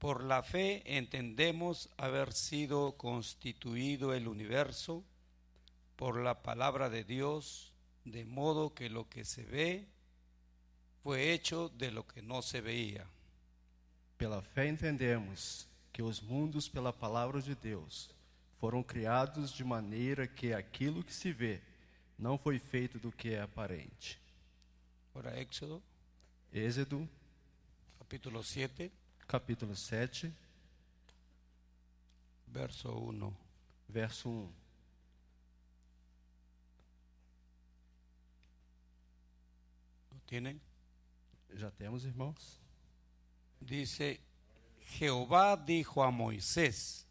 Por la fe entendemos haber sido constituido el universo por la palabra de Dios, de modo que lo que se ve foi hecho de lo que não se veía. Pela fé entendemos que os mundos pela palavra de Deus foram criados de maneira que aquilo que se vê não foi feito do que é aparente. Ora Éxodo. Êxodo. Capítulo 7 capítulo 7, verso 1. Verso 1. ¿Tienen? Já temos, irmãos. Dice, Jehová dijo a Moisés,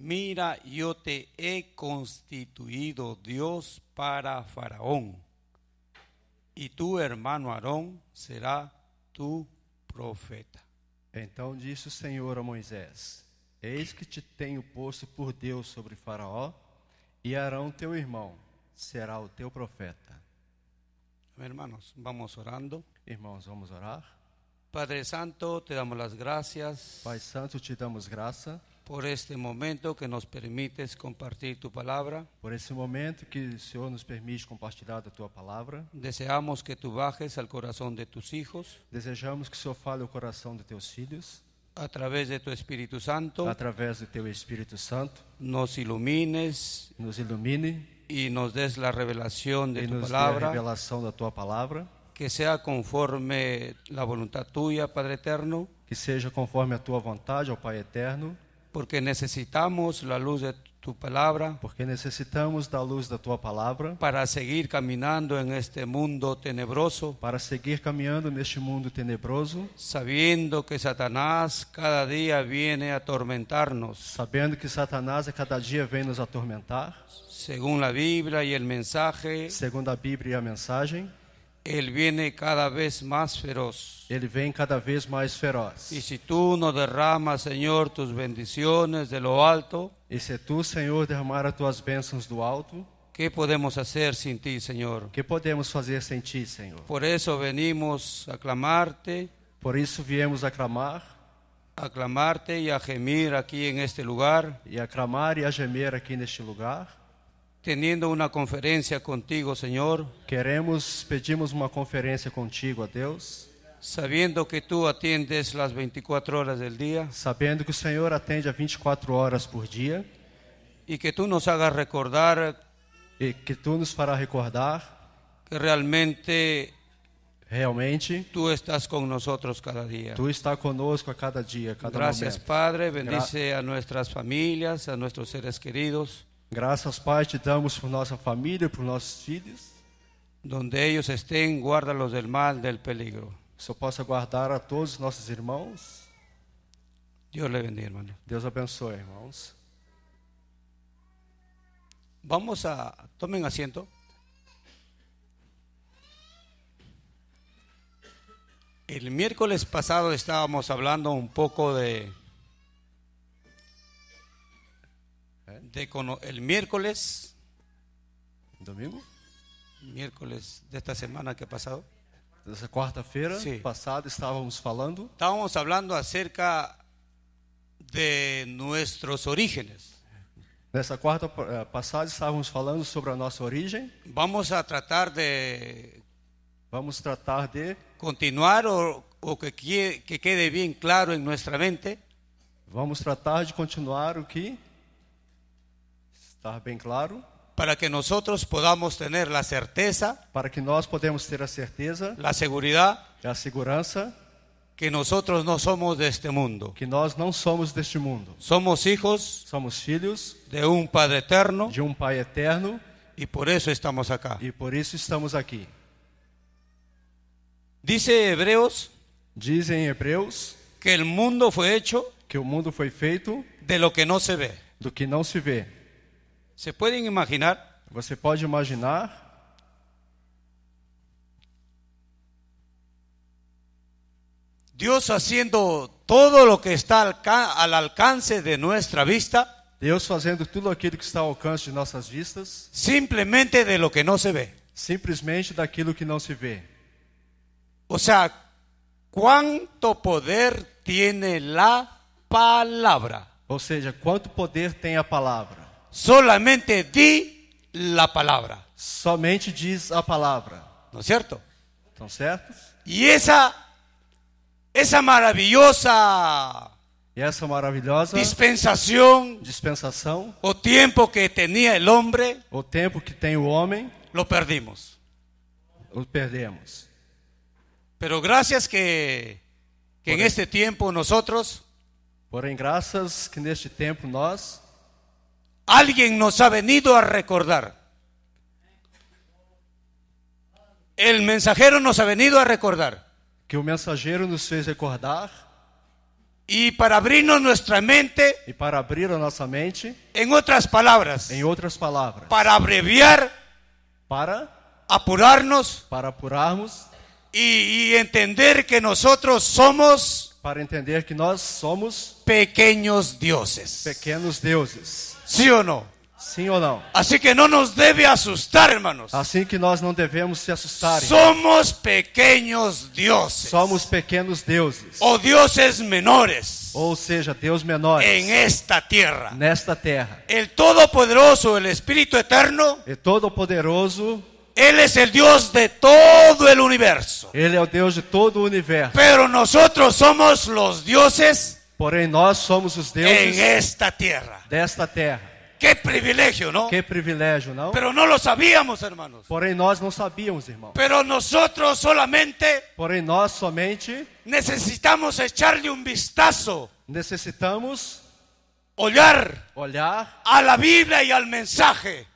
mira, yo te he constituido Dios para Faraón, y tu hermano Aarón será tu profeta. Então disse o Senhor a Moisés: Eis que te tenho posto por Deus sobre Faraó, e Arão, teu irmão, será o teu profeta. Hermanos, vamos orando. Irmãos, vamos orar. Padre Santo, te damos las gracias. Pai Santo, te damos graça por este momento que nos permites compartilhar tua palavra. Por esse momento que o Senhor nos permite compartilhar a tua palavra. Desejamos que tu bajes ao coração de tus hijos. Desejamos que o Senhor fale ao coração de teus filhos. Através de teu Espírito Santo. Através do teu Espírito Santo. Nos ilumines. Nos ilumine. E nos des a revelação de tu palavra. revelação da tua palavra. Que seja conforme a vontade tua, Padre eterno. Que seja conforme a tua vontade, ó Pai eterno porque necessitamos la luz de tu palabra. Porque da luz da tua palavra para seguir caminhando em este mundo tenebroso, para seguir caminhando neste mundo tenebroso, que Satanás cada dia vem a atormentar-nos. Sabendo que Satanás a cada dia vem nos atormentar. Segundo a Bíblia e o Segundo a Bíblia e a mensagem ele vem cada vez mais feroz. Ele vem cada vez mais feroz. E se tu não derramas, Senhor, tus bendiciones de lo alto. E se tu, Senhor, derramar as tuas bênçãos do alto. Que podemos fazer sem ti, Senhor? Que podemos fazer sem ti, Senhor? Por isso venimos a clamar-te. Por isso viemos a clamar. A clamar-te e a gemir aqui neste lugar. E a clamar e a gemer aqui neste lugar tendo uma conferência contigo, Senhor. Queremos, pedimos uma conferência contigo, a Deus. sabendo que tu atendes as 24 horas do dia. Sabendo que o Senhor atende a 24 horas por dia. E que tu nos hagas recordar. E que tu nos fará recordar. Que realmente. Realmente. Tu estás conosco a cada dia. Tu está conosco a cada dia, cada Gracias, momento. Gracias, Padre. Bendice Gra a nossas famílias, a nossos seres queridos. Gracias, Pai, te damos por nossa família, por nuestros hijos. Donde ellos estén, guárdalos del mal, del peligro. Que guardar a todos nuestros hermanos. Dios Deus bendiga, hermano. Dios abençoe, irmãos. Vamos a, tomen asiento. El miércoles pasado estábamos hablando un poco de de, el miércoles. ¿Domingo? Miércoles de esta semana que ha pasado. quarta-feira sí. passada estávamos falando. Estávamos falando acerca de nossos orígenes Nessa quarta eh, passada estávamos falando sobre a nossa origem. Vamos a tratar de Vamos tratar de continuar o, o que que quede bem claro em nossa mente. Vamos tratar de continuar o que Está bem claro? Para que nosotros podamos tener la certeza, para que nós podemos ter a certeza, la seguridad, a segurança que nosotros no somos de este mundo. Que nós não somos deste mundo. Somos hijos, somos filhos de um Padre eterno, de um Pai eterno, e por isso estamos acá. E por isso estamos aqui. Dice Hebreus, dizem Hebreus, que el mundo foi hecho, que o mundo foi feito de lo que não se vê, do que não se vê. ¿Se pueden imaginar? Você pode imaginar? Deus fazendo todo o que está ao alcance de nossa vista. Deus fazendo tudo aquilo que está ao alcance de nossas vistas. Simplesmente de lo que não se vê. Simplesmente daquilo que não se vê. Ou seja, quanto poder tem a palavra? Ou seja, quanto poder tem a palavra? solamente di la palavra. Somente diz a palavra. Não é certo? Estão certos? E essa essa maravilhosa e essa maravilhosa dispensação, dispensação, o tempo que tinha o homem, o tempo que tem o homem, lo perdemos O perdemos. Pero graças que que porém, neste tempo nós Porém graças que neste tempo nós alguien nos ha venido a recordar. El mensajero nos ha venido a recordar. Que o mensageiro nos fez recordar. E para abrirnos nuestra mente. E para abrir a nossa mente. Em outras palavras. Em outras palavras. Para abreviar. Para apurarnos. Para apurarmos. E, entender que nosotros somos. Para entender que nós somos pequenos deuses. Pequenos deuses. ¿Sí o no? Sí o no. Así que no nos debe asustar, hermanos. Así que nós não devemos se assustar. Somos pequeños dioses. Somos pequeños dioses. O dioses menores. O sea, dioses menores. En esta tierra Nesta tierra. El todopoderoso, el Espíritu Eterno. El todopoderoso. Él es el Dios de todo el universo. Él é o Deus de todo o universo. Pero nosotros somos los dioses Porém nós somos os deuses em esta terra. desta terra. Que privilégio, não? Que privilégio, não? Pero no lo sabíamos, hermanos. Porém nós não sabíamos, irmão. Pero nosotros solamente Porém nós somente necesitamos echarle un vistazo. Necessitamos olhar olhar a la Biblia y al mensaje.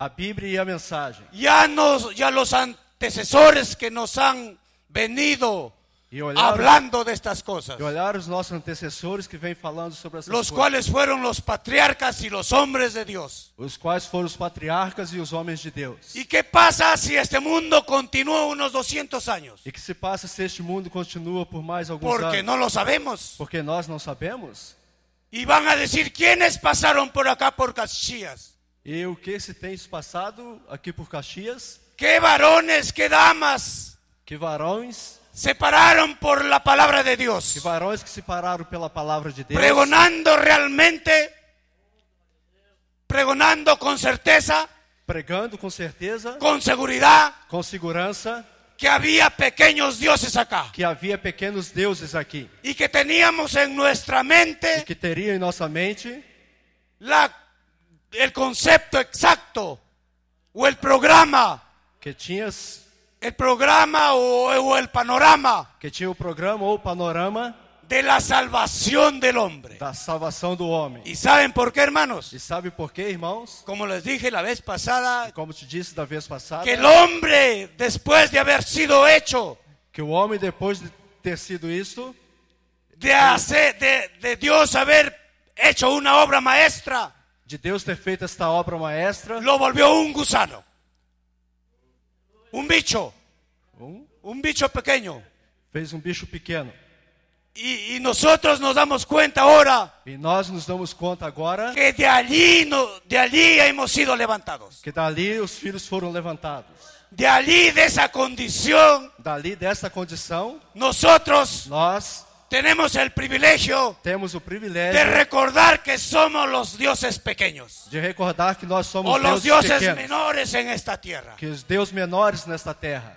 A Bíblia e a mensagem. Ya nos ya los antecesores que nos han venido e hablando de estas cosas. E olhar os nossos antecessores que vêm falando sobre essas los coisas. Los cuales fueron los patriarcas e os homens de Deus. Os quais foram os patriarcas e os homens de Deus. E que passa se este mundo continua uns 200 anos? E que se passa se este mundo continua por mais alguns Porque anos? Porque não lo sabemos. Porque nós não sabemos. E vão a dizer quienes passaram por acá por Caxias. E o que se tem passado aqui por Caxias? Que varões, que damas. Que varões separaron por la palabra de Dios. Y varones que separaron por la palabra de Dios. Pregonando realmente, pregonando con certeza. Pregando con certeza. Con seguridad. Con segurança. Que había pequeños dioses acá. Que había pequeños dioses aquí. Y que teníamos en nuestra mente. E que teria en em nuestra mente. La, el concepto exacto. O el programa. Que tinhas o programa ou o panorama que tinha o programa ou panorama de la salvación del hombre. da salvação do homem. e sabem por qué, hermanos? E sabe por quê, irmãos? Como les dije la vez pasada, Como te disse da vez passada, que el hombre, después de haber sido hecho que o homem depois de ter sido isto, de, hacer, de, de Dios haber hecho una obra maestra, de Deus ter feito esta obra maestra, lo volvió un gusano um bicho, um, un bicho pequeno, Fez um bicho pequeno. E, e nós outros nos damos conta agora. E nós nos damos conta agora. Que de ali, no, de ali hemos sido levantados. Que dali os filhos foram levantados. De ali dessa condição. Dali dessa condição. Nós nós Tenemos el privilegio tenemos privilegio de recordar que somos los dioses pequeños de recordar que nós somos o los dioses menores en esta tierra. que los dioses menores esta tierra.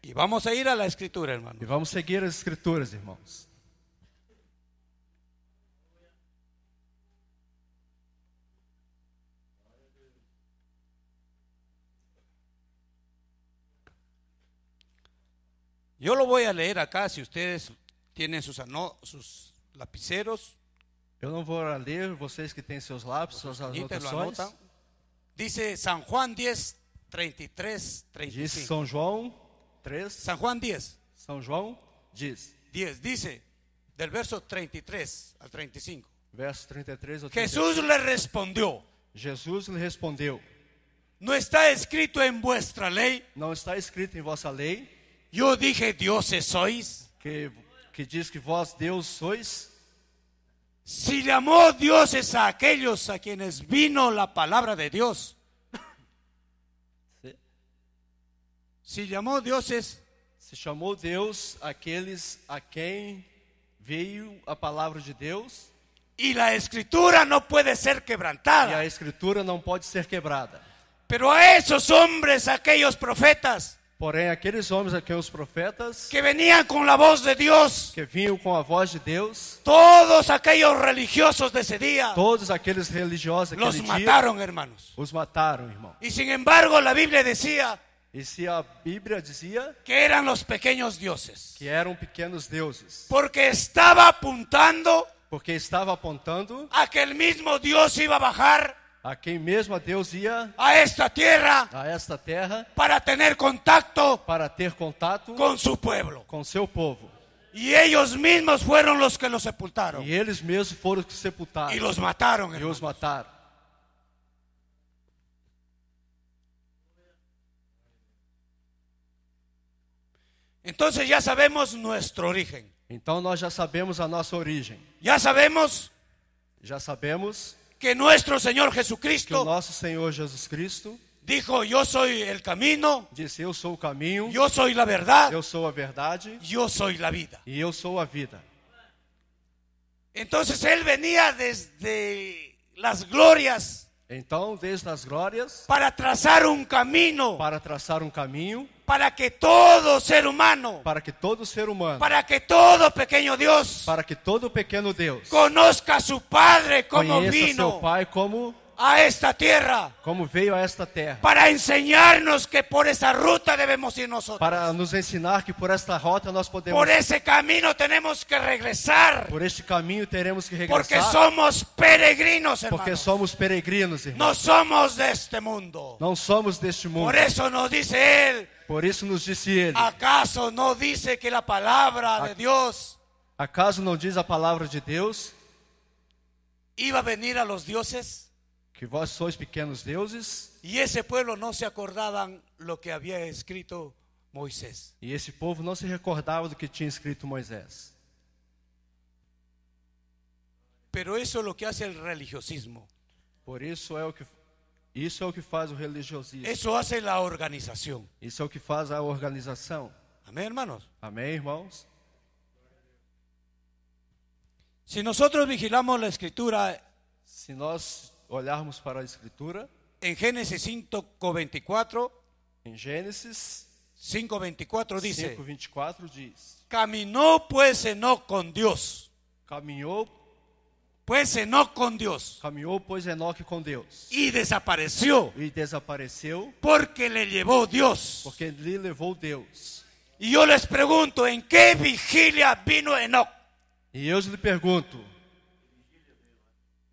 Y vamos a ir a la escritura, hermano. Y e vamos a seguir las escrituras, hermanos. Yo lo voy a leer acá si ustedes tienen sus, ano, sus lapiceros. Eu não vou ler, vocês que têm seus lápis, suas anotações. Anota. Dice San Juan 10, 33, 35. Diz São João 3. San Juan 10. São João diz. 10, dice, del verso 33 al 35. Verso 33 ao 35. Jesús le respondió. Jesus lhe respondeu. Não está escrito em vuestra lei. Não está escrito em vossa lei eu dije, deuses sois. Que, que diz que vós, Deus, sois. Se chamou deuses a aqueles a quienes vino a palavra de Deus. Se chamou deuses. Se chamou Deus aqueles a quem veio a palavra de Deus. E a escritura não pode ser quebrantada. E a escritura não pode ser quebrada. Pero a esos hombres, aqueles profetas. Porém, aqueles homens a os profetas que venían com a voz de Deus, que vinham com a voz de Deus, todos aqueles religiosos desse dia, todos aqueles religiosos los dia, mataram, hermanos. Os mataram, irmão. E sin embargo, a Bíblia dizia e se a Bíblia dizia que eram os pequenos deuses, que eram pequenos deuses, porque estava apontando, porque estava apontando a que o mesmo Deus ia baixar a quem mesmo a Deus ia a esta terra, a esta terra para ter contato, para ter contato com seu povo, com seu povo. E eles mesmos foram os que os sepultaram. E eles mesmos foram os que sepultaram. E os mataram. E os mataram. Então já sabemos nosso origem. Então nós já sabemos a nossa origem. Já sabemos. Já sabemos que nuestro Señor Jesucristo que nosso Senhor Jesus Cristo Dijo, yo soy el camino. Disse, eu sou o caminho. Eu sou a verdade. Eu sou a verdade. Eu sou a vida. E eu sou a vida. Então ele venia desde as glórias. Então, desde as glórias. Para traçar um caminho. Para traçar um caminho para que todo ser humano, para que todo ser humano, para que todo pequeno Deus, para que todo pequeno Deus conozca a seu Padre como vino, seu Pai como a esta tierra. Como veio a esta terra. Para enseñarnos que por esa ruta debemos ir nosotros. Para nos ensinar que por esta rota nós podemos. Por esse caminho temos que regressar. Por este caminho teremos que regressar. Porque somos peregrinos, hermanos. Porque somos peregrinos, irmãos. Não somos deste mundo. Não somos deste mundo. Por isso nos diz ele por isso nos disse ele. Acaso não disse que a palavra de Deus? Acaso não diz a palavra de Deus? Iba a venir a los dioses? Que vós sois pequenos deuses? E esse povo não se acordavam lo que havia escrito Moisés. E esse povo não se recordava do que tinha escrito Moisés. Pero eso é o que hace el religiosismo. Por eso es é lo que isso é o que faz o religiosismo. Isso faz a organização. Isso é o que faz a organização. Amém, irmãos? Amém, irmãos. Se nós vigilamos a escritura, se nós olharmos para a escritura, em Gênesis 5:24, em Gênesis 5:24 diz: 5:24 diz: Caminhou pois não com Deus. Caminhou Pues Enoc Caminhou, pois, Enoque com Deus. e desapareceu E desapareceu, Porque lhe levou Deus porque lhe levou Deus. e eu les pergunto em que vigília vino Enoque E eu lhe pergunto: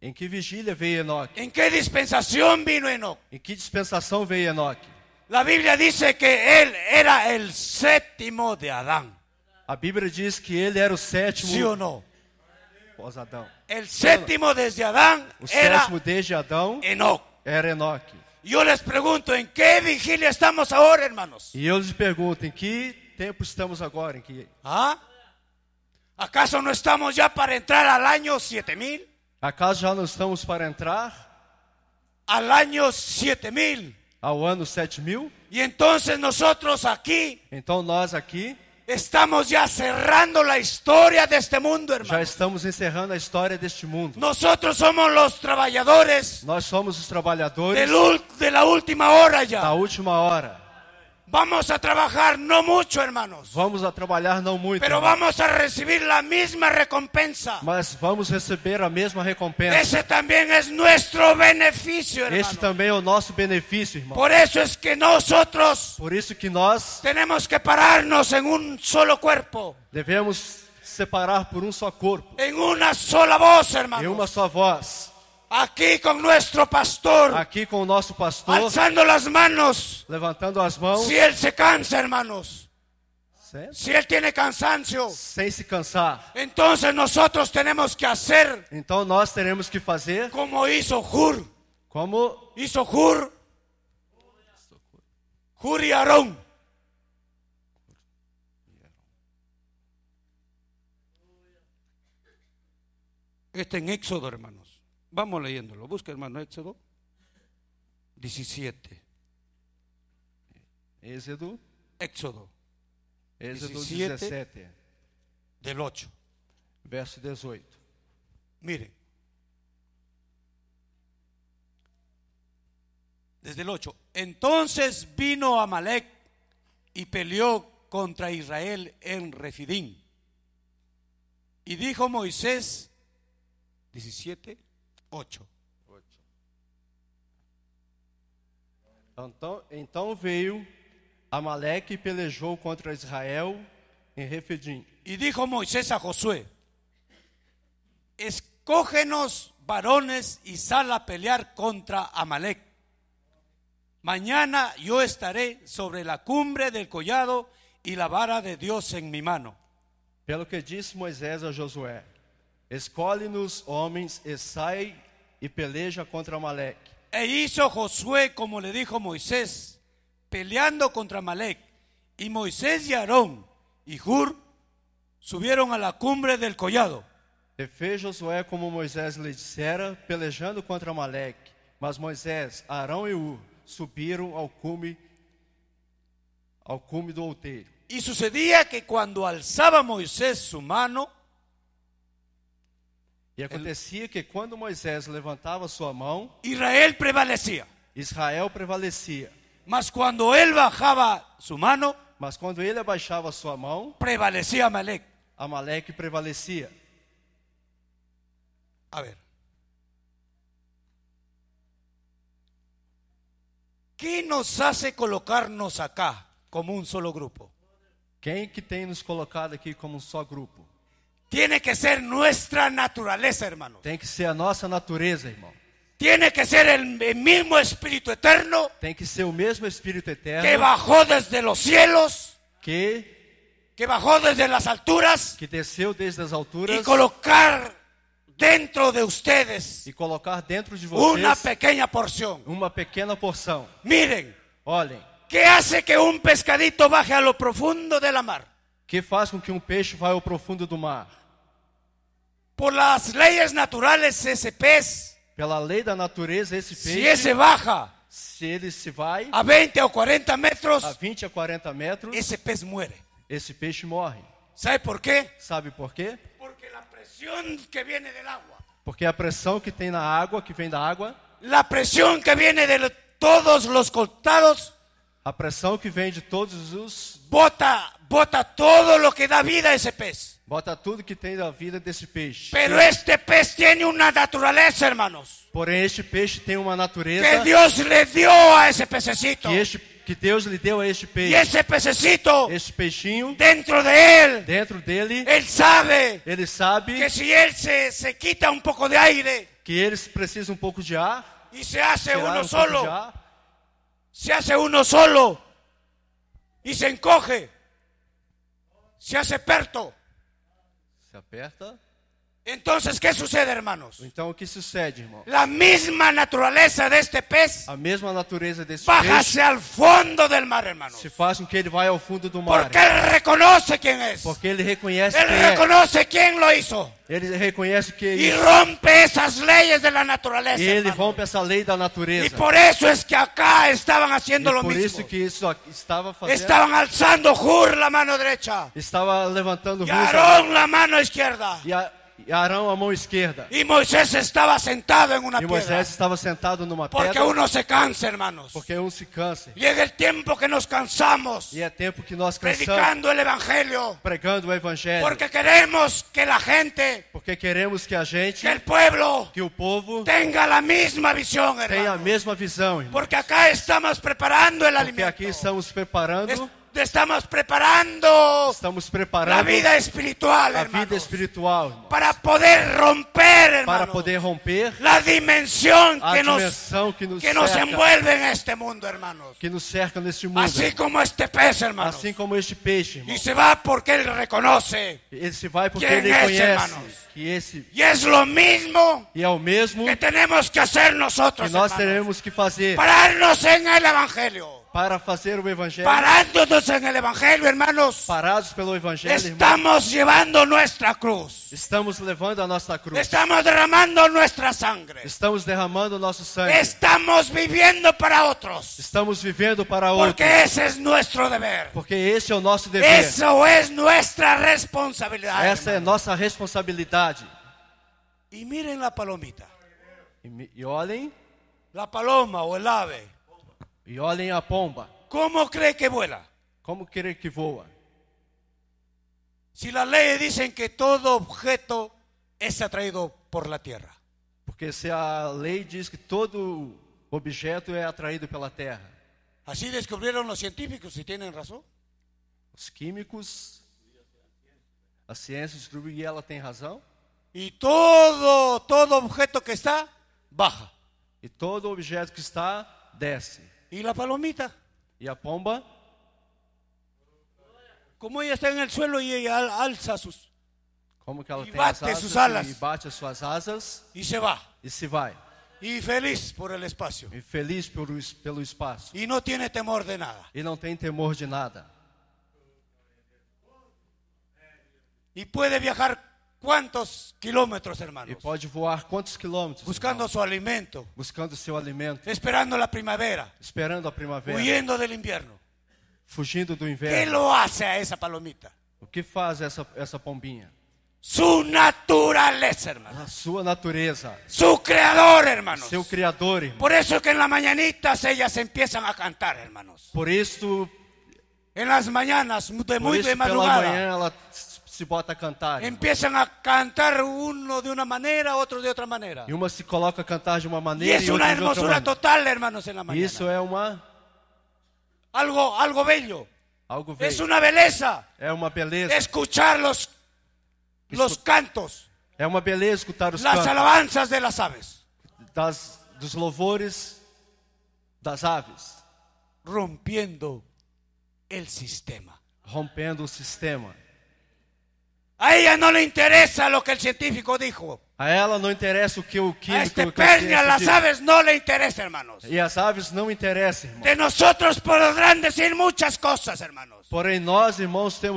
em que vigília veio Enoque? em que dispensação vino Enoque Em que dispensação veio Enoque? a Bíblia diz que ele era o sétimo de Adão A Bíblia diz que ele era o sétimo sim ou não após Adão. El sétimo desde Adão o sétimo desde Adão era Enoque. E eu lhes pergunto em que vigília estamos agora, irmãos? E eu lhes pergunto em que tempo estamos agora, em que? Ah? Acaso não estamos já para entrar ao ano 7000? Acaso já não estamos para entrar ao ano 7000? Ao ano 7000? E então nós aqui Então nós aqui Estamos já cerrando a história deste mundo, irmão. Já estamos encerrando a história deste mundo. Nós somos os trabalhadores. Nós somos os trabalhadores. da de la última hora já. Da última hora. Vamos a trabajar no mucho, hermanos. Vamos a trabalhar não muito. Pero vamos a recibir la misma recompensa. Mas vamos receber a mesma recompensa. Ese también es nuestro beneficio, hermano. esse também é o nosso benefício, irmão. Por isso é es que nosotros Por isso que nós tenemos que pararnos en un solo cuerpo. Devemos separar por um só corpo. Em uma só voz, hermano. Em uma só voz. aquí con nuestro pastor. Aquí con nuestro pastor. las manos. Levantando las manos. Si él se cansa, hermanos. Si él tiene cansancio, se cansar, entonces nosotros tenemos que hacer, que como hizo Hur, como hizo Hur, Hur y Aarón. Este en Éxodo, hermano. Vamos leyéndolo. Busca, hermano, Éxodo 17. Éxodo. Éxodo. Éxodo 17, Del 8. Verso 18. Miren. Desde el 8. Entonces vino Amalek y peleó contra Israel en Refidín. Y dijo Moisés, 17, 8. Então, então veio Amaleque e pelejou contra Israel em Refidim. E disse Moisés a Josué: Escógenos varones e sal a pelear contra Amalek. Mañana yo estaré sobre la cumbre del collado y la vara de Dios en mi mano. Pelo que disse Moisés a Josué: Escolhe-nos homens e sai e peleja contra Malek. E hizo Josué como le dijo Moisés, peleando contra Malek. E Moisés e Aarón e Hur subieron a la cumbre del collado. E fez Josué como Moisés lhe dissera, pelejando contra Malek. Mas Moisés, Arão e Hur subiram ao cume ao cume do outeiro. E sucedia que quando alçava Moisés sua mão e acontecia que quando Moisés levantava sua mão, Israel prevalecia. Israel prevalecia. Mas quando ele baixava sua mão, mas quando ele abaixava sua mão, prevalecia Amaleque. Amaleque prevalecia. A ver. Quem nos hace colocar-nos acá como um solo grupo? Quem que tem nos colocado aqui como um só grupo? Tiene que ser nuestra naturaleza, hermano. Tem que ser a nossa natureza, irmão. Tiene que ser el mismo espíritu eterno. Tem que ser o mesmo espírito eterno. Que bajó desde los cielos. Que que bajó desde las alturas. Que desceu desde as alturas. E colocar dentro de ustedes. E colocar dentro de vocês. Uma pequena porção. Uma pequena porção. Miren. Olhem. Que hace que um pescadito baje a lo profundo de la mar? Que faz com que um peixe vá ao profundo do mar? por las leyes naturales esse pez, pela lei da natureza esse peixe, se esse baja, se ele se vai a 20 ou 40 metros, a 20 a 40 metros, esse pez muere. Esse peixe morre. Sabe por quê? Sabe por quê? Porque a pressão que vem da água. Porque a pressão que tem na água, que vem da água, a pressão que vem de todos os costados, a pressão que vem de todos os bota bota todo lo que dá vida a esse pez. Bota tudo que tem da vida desse peixe. Pero este pez tiene una naturaleza, hermanos. Porém este peixe tem uma natureza. Que Deus lhe deu a esse pececito. Que, este, que Deus lhe deu a este peixe. E esse pececito. Esse peixinho. Dentro de ele. Dentro dele. Ele sabe. Ele sabe. Que se ele se, se quita um pouco de aire. Que eles precisam um pouco de ar. E se hace uno um solo. Se hace uno solo. E se encoge. Se hace perto. Se aperta, Entonces, ¿qué sucede, hermanos? Entonces, ¿qué sucede, La misma naturaleza de este pez La misma naturaleza baja fondo del mar, hermanos. que mar. Porque él reconoce quién es. Porque Él reconoce quién lo hizo. Y rompe esas leyes de la naturaleza. E y por eso es que acá estaban haciendo e lo por mismo. que Estaban alzando Jur la mano derecha Estaba levantando jur. la mano izquierda. E E Arão a mão esquerda. E Moisés estava sentado em uma e Moisés estava sentado numa pedra. Porque um se cansa, irmãos Porque um se cansa. e é tempo que nos cansamos. E é tempo que nós cansamos. pregando o evangelho. Pregando o evangelho. Porque queremos que a gente. Porque queremos que a gente. Que o povo. Que o povo. Tenha a mesma visão, hermanos. Tenha a mesma visão. Irmãos. Porque aqui estamos preparando o alimento. Porque aqui estamos preparando. Es Estamos preparando, Estamos preparando la vida espiritual, a hermanos, vida espiritual hermanos, para poder romper, hermanos, para poder romper la dimensión que, nos, que nos, que nos envuelve en este mundo, hermanos, que nos cerca neste mundo, así como este pez, hermanos, así como este peixe, y se va porque él reconoce, Él se vai porque él reconoce. conhece, hermanos, que esse, y es lo mismo, y e é o mesmo que tenemos que hacer nosotros, que nós hermanos, que fazer, pararnos en el evangelio para fazer o evangelho. Parados en el evangelho, irmãos. Parados pelo evangelho, Estamos levando nossa cruz. Estamos levando a nossa cruz. Estamos derramando nossa sangre. Estamos derramando nosso sangue. Estamos vivendo para outros. Estamos vivendo para outros. Porque esse é nosso dever. Porque esse é o nosso dever. Isso é nossa responsabilidade. Essa é nossa responsabilidade. E mirem a palomita. E, e olhem. A paloma ou o ave. E olhem a pomba. Como cree que vuela? Como creem que voa? Se a lei dizem que todo objeto é atraído por la Terra, Porque se a lei diz que todo objeto é atraído pela terra. Assim descobriram os científicos e têm razão. Os químicos, a ciência descobriu e ela tem razão. E todo todo objeto que está baja. E todo objeto que está desce. E a palomita? E a pomba? Como ela está no suelo e ela alça sus Como que ela e tem bate asas sus alas. e bate as suas asas e se vai. E se vai. E feliz por el espaço. E feliz pelo, pelo espaço. E não tem temor de nada. E não tem temor de nada. E pode viajar quantos quilômetros, hermanos. E pode voar quantos quilômetros? Buscando irmão? seu alimento. Buscando seu alimento. Esperando a primavera. Esperando a primavera. Fugindo do inverno. Fugindo do inverno. Que lo hace a essa palomita? O que faz essa essa pombinha? Su naturaleza, hermano. A sua natureza. Su creador, hermanos. Seu criador, irmão. Por isso que en las mañanitas ellas empiezan a cantar, hermanos. Por isso Em las mañanas de muito de madrugada. Pela manhã ela se bota a cantar. Empiezan a cantar uno de una manera, otro de otra manera. E uma se coloca a cantar de uma maneira é e outra una de outra hermosura total, hermanos, en la mañana. Isso é uma Algo, algo bello. algo veio. Es una belleza É uma beleza. escuchar los, los cantos, É uma beleza escutar os las cantos alabanzas de las aves. das dos louvores das aves, Rompiendo el sistema. rompendo o sistema. A ella no le interesa lo que el científico dijo. A ella no interesa lo que el este químico... A a las aves no le interesa, hermanos. a e las aves no me De nosotros podrán decir muchas cosas, hermanos. Porém, nós,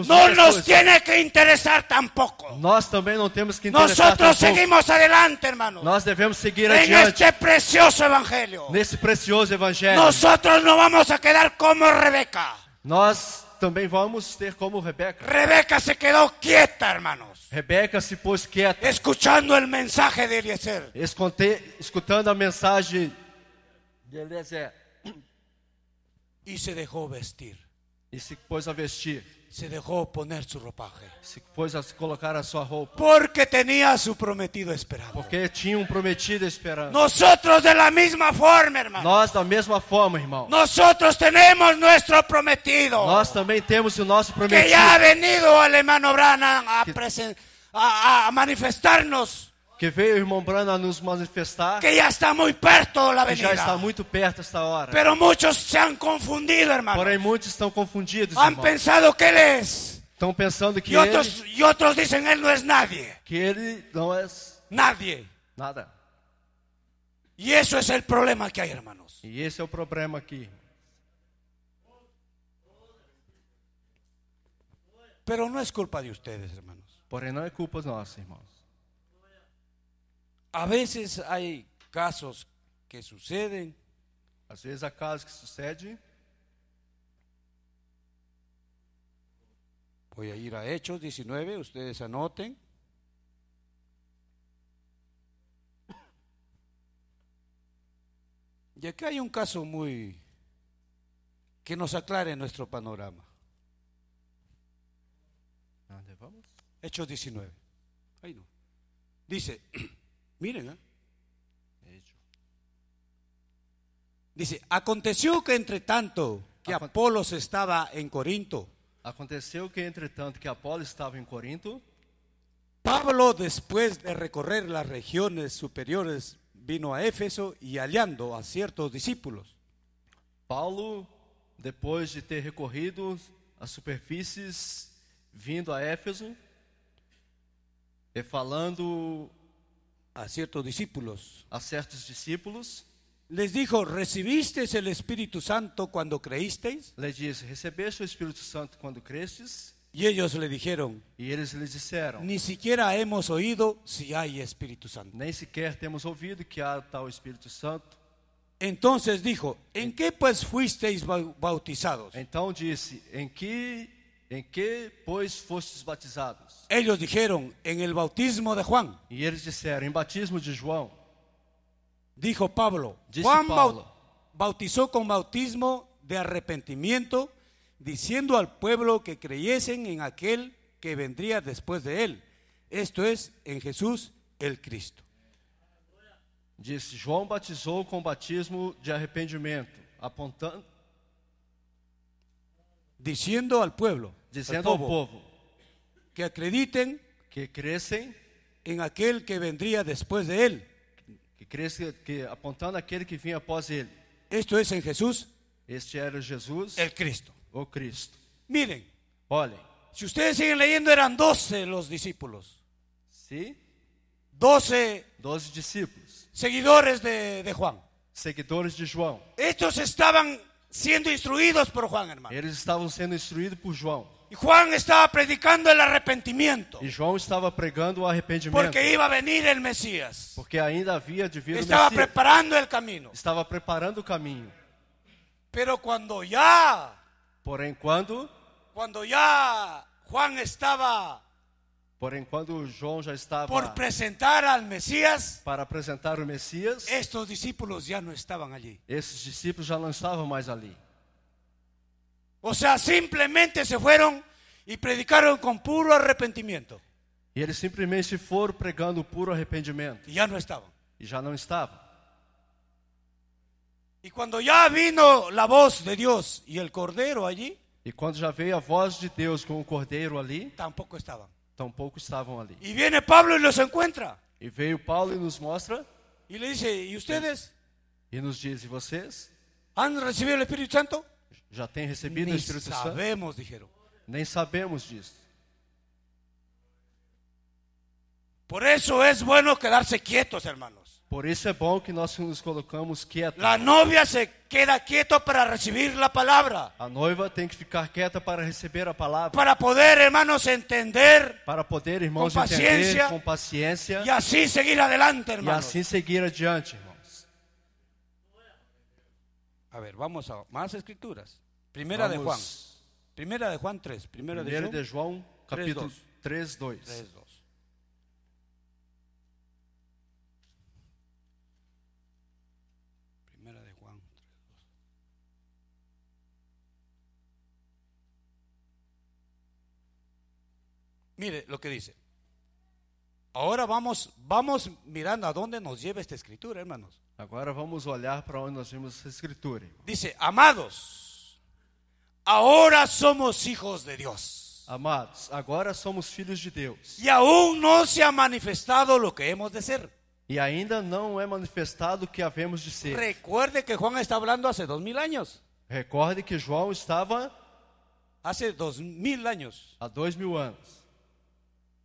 No nos tiene que interesar tampoco. que Nosotros seguimos adelante, hermanos. Nos debemos seguir en este precioso evangelio. es precioso evangelio. Nosotros no vamos a quedar como Rebeca. Nós também vamos ter como Rebeca. Rebeca se quedou quieta, hermanos. Rebeca se pôs quieta. Escuchando el mensaje de Eliezer. Escute, escutando a mensagem de Eliezer. E se deixou vestir. E se pôs a vestir. se dejó poner su ropaje. Se puso a colocar a su roupa. Porque tenía su prometido esperado. Porque tinha un um prometido esperando. Nosotros de la misma forma, hermano. Nós la misma forma, irmão. Nosotros tenemos nuestro prometido. Nós también tenemos o prometido. Que ya ha venido el hermano a, a, a manifestarnos. que veio o irmão Branham nos manifestar que já está muito perto da venida. Já está muito perto esta hora. Pero muitos se han confundido, irmãos. Porém muitos estão confundidos, Han irmão. pensado que ele é. Estão pensando que e ele outros, e outros dizem ele não é nadie. Que ele não é nadie. Nada. E esse é o problema que há, irmãos. E esse é o problema aqui. Pero não é culpa de vocês, irmãos. Porém não é culpa nossa, irmãos. A veces hay casos que suceden. A veces hay casos que suceden. Voy a ir a Hechos 19, ustedes anoten. Y aquí hay un caso muy que nos aclare nuestro panorama. ¿Dónde vamos? Hechos 19. Ahí no. Dice, Miren, ¿eh? Dice, Aconteció que entretanto que Apolo Apolos estaba en Corinto. aconteció que entretanto que Apolo estaba en em Corinto. Pablo, después de recorrer las regiones superiores, vino a Éfeso y hallando a ciertos discípulos. Paulo, después de ter recorrido las superficies vindo a Éfeso y e falando a ciertos discípulos. A certos discípulos. Les dijo, ¿recibisteis el Espíritu Santo cuando creísteis? Les diz, recebeste o Espírito Santo quando crestes? Y ellos le dijeron, e eles lhe disseram, ni siquiera hemos oído si hay Espíritu Santo. Nem sequer temos ouvido que há tal Espírito Santo. Entonces dijo, ¿en qué pues fuisteis bautizados? Então disse, em que ¿En qué pues fostes batizados? Ellos dijeron, en el bautismo de Juan. Y él en em bautismo de Juan. Dijo Pablo, Juan bautizó con bautismo de arrepentimiento, diciendo al pueblo que creyesen en aquel que vendría después de él. Esto es, en Jesús el Cristo. dice Juan bautizó con bautismo de arrepentimiento apontando... Diciendo al pueblo. dizendo ao povo que acreditem que crescem em aquele que vendria depois de ele, que cresce que apontando aquele que vinha após ele. Isto é em Jesus. Este era Jesus, o Cristo. O Cristo. Miren, olhem. Se vocês seguem lendo eram doze os discípulos. Sim. doze 12 discípulos. Seguidores de, de João Seguidores de João. Estos estavam sendo instruídos por João irmão Eles estavam sendo instruídos por João. E Juan estava predicando o arrependimento. E João estava pregando o arrependimento. Porque ia vir o Messias. Porque ainda havia de vir o Messias. Preparando o caminho. Estava preparando o caminho. Pero quando já Porém quando Quando já Juan estava Porém quando João já estava Por apresentar ao Messias Para apresentar o Messias Estes discípulos já não estavam ali. Esses discípulos já não estavam mais ali. O sea, simplesmente se foram e predicaram com puro arrependimento. E eles simplesmente foram pregando puro arrependimento. E já não estavam. E já não estavam. E quando já vino a voz de Deus e o cordeiro ali. E quando já veio a voz de Deus com o cordeiro ali. Tampouco estavam. Tampouco estavam ali. E vem Paulo e os encontra. E veio Paulo e nos mostra. E lhe diz: E vocês? E nos diz: E vocês? Han recebido o Espírito Santo? Já têm recebido Nem o Espírito Santo? Sabemos, disseram Nem sabemos disso. Por isso é bom quedar-se quietos, hermanos. Por isso é bom que nós nos colocamos quietos. a noiva se queda quieto para receber a palavra. A noiva tem que ficar quieta para receber a palavra. Para poder, hermanos, entender. Para poder, irmãos, com entender com paciência. E assim seguir adelante, irmãos E assim seguir adiante, irmãos. A ver, vamos a mais escrituras. Primera de Juan. primera de Juan 3. Primera, de, João, de capítulo 3, 2. 2. Primera de Juan Mire lo que dice. Ahora vamos, vamos mirando a dónde nos lleva esta escritura, hermanos. Agora vamos olhar para onde nos vemos esta escritura. Dice, amados. agora somos hijos de Deus, Amados, agora somos filhos de Deus. E ainda não se ha manifestado o que hemos de ser. E ainda não é manifestado o que havemos de ser. Recorde que João está falando há dois mil anos. Recorde que João estava há dois mil anos. Há dois mil anos.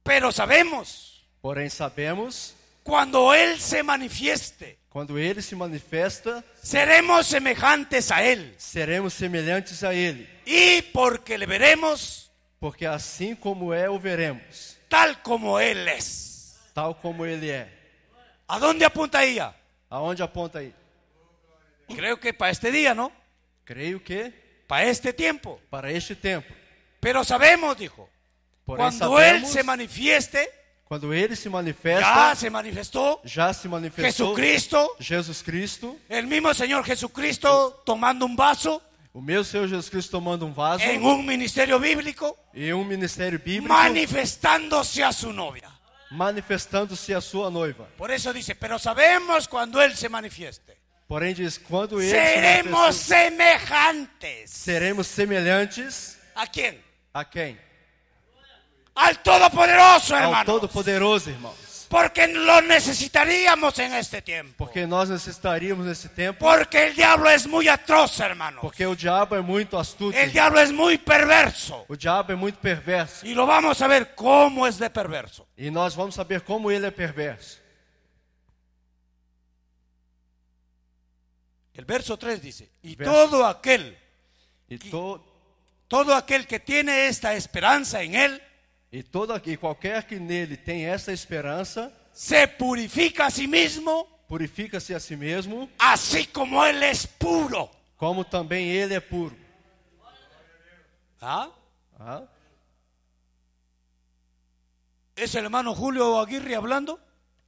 Pero sabemos. Porém sabemos Cuando Él se manifieste. Cuando él se manifiesta. seremos semejantes a él. Seremos semejantes a él. Y porque le veremos, porque así como él o veremos. Tal como él es. Tal como él es. ¿A dónde apunta ella ¿A dónde apunta ahí? Creo que para este día, ¿no? Creo que para este tiempo. Para este tiempo. Pero sabemos, dijo, por él sabemos, se manifieste. Quando ele se manifesta, já se manifestou, já se manifestou. Jesucristo, Jesus Cristo, o mesmo Senhor Jesus Cristo, tomando um vaso, o meu Senhor Jesus Cristo tomando um vaso, em um ministério bíblico, e um ministério bíblico, manifestando-se a sua noiva, manifestando-se a sua noiva. Por isso diz, pero sabemos quando ele se manifeste. Porém diz, quando ele seremos se semelhantes. Seremos semelhantes a quem? A quem? al Todopoderoso, hermano Al Todopoderoso, Porque lo necesitaríamos en este tiempo. Porque nós necesitaríamos este tiempo. Porque el diablo es muy atroz, hermano. Porque el diablo es muy astuto. El diablo es muy perverso. El diablo es muy perverso. Y lo vamos a ver cómo es de perverso. Y e nós vamos a ver cómo él es perverso. El verso 3 dice, y todo aquel y e todo aquel que tiene esta esperanza en él E todo e qualquer que nele tem essa esperança se purifica a si mesmo, purifica-se a si mesmo, assim como ele é puro, como também ele é puro. Ah? Ah? Esse irmão Júlio Aguirre falando?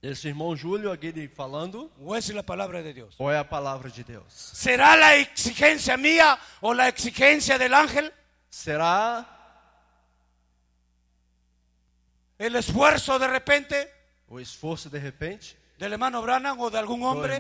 Esse irmão Júlio Aguirre falando? Ou é a palavra de Deus? Ou é a palavra de Deus? Será a exigência minha ou a exigência do anjo? Será El esfuerzo de repente. O esfuerzo de repente. Del hermano Branagh o de algún hombre.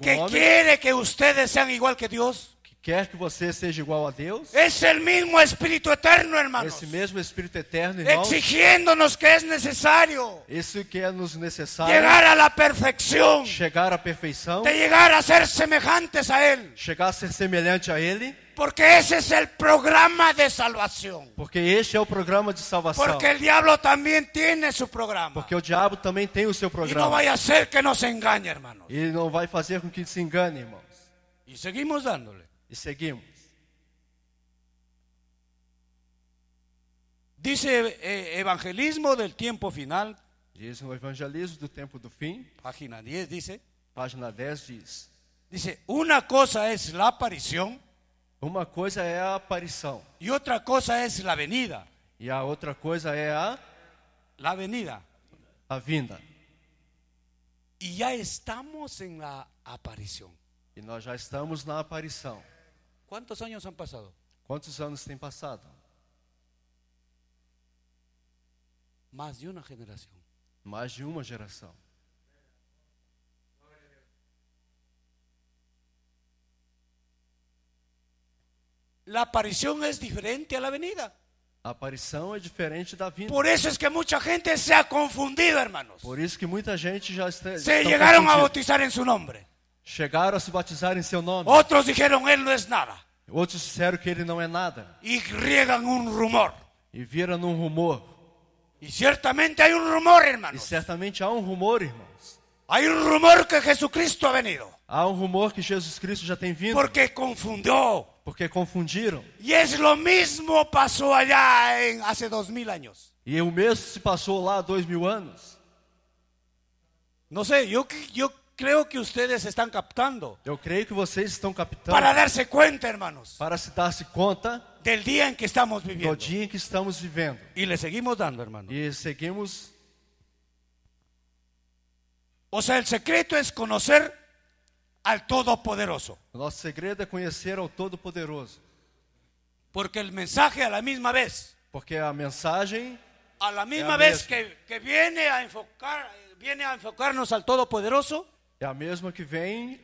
que quiere que ustedes sean igual que Dios. Quer que você seja igual a Deus? é o mesmo Espírito eterno, hermanos. Esse mesmo Espírito eterno, exigindo-nos que é necessário. Isso que é nos necessário. Chegar à perfeição. Chegar à perfeição. De chegar a ser semejantes a Ele. Chegar a ser semelhante a ele. Porque ese es el programa de salvación. Porque este é o programa de salvação. Porque el diablo también tiene su programa. Porque o diabo também tem o seu programa. E não vai a ser que nos engañe, hermanos. E não vai fazer com que se engane, irmãos. E seguimos dándole. E seguimos. Diz eh, Evangelismo do tempo Final. Diz o evangelismo do tempo do fim. Página 10 diz Página 10 diz. diz uma coisa é a aparição. Uma coisa é a aparição. E outra coisa é a venida. E a outra coisa é a la venida. A vinda. E já estamos na aparição. E nós já estamos na aparição. Quantos anos han passado? Quantos anos tem passado? Mais de uma geração. Mais de uma geração. La aparición es diferente a la venida. A aparição é diferente da vinda. Por isso é que muita gente se ha confundido, hermanos. Por isso que muita gente já está Se chegaram a bautizar em seu nome. Chegaram a se batizar em seu nome. Outros disseram ele não é nada. Outros disseram que ele não é nada. e riegan um rumor. E viram um rumor. e certamente há um rumor, irmãos E certamente há um rumor, irmãos. há um rumor que Jesus Cristo ha venido. Há um rumor que Jesus Cristo já tem vindo. Porque confundiu. Porque confundiram. E é o mesmo passou allá em hace dois mil anos. E o mesmo se passou lá dois mil anos. Não sei, eu, que eu creo que ustedes están captando. Yo creio que vocês están captando. Para darse cuenta, hermanos. Para se cuenta. del día en que estamos viviendo. Em que estamos viviendo. Y le seguimos dando, hermano. Y e seguimos O sea, el secreto es conocer al Todopoderoso. Nuestro secreto es conhecer al todo Porque el mensaje a la misma vez. Porque a mensaje. a la misma vez que, que, viene a enfocar viene a enfocarnos al Todopoderoso É a mesma que vem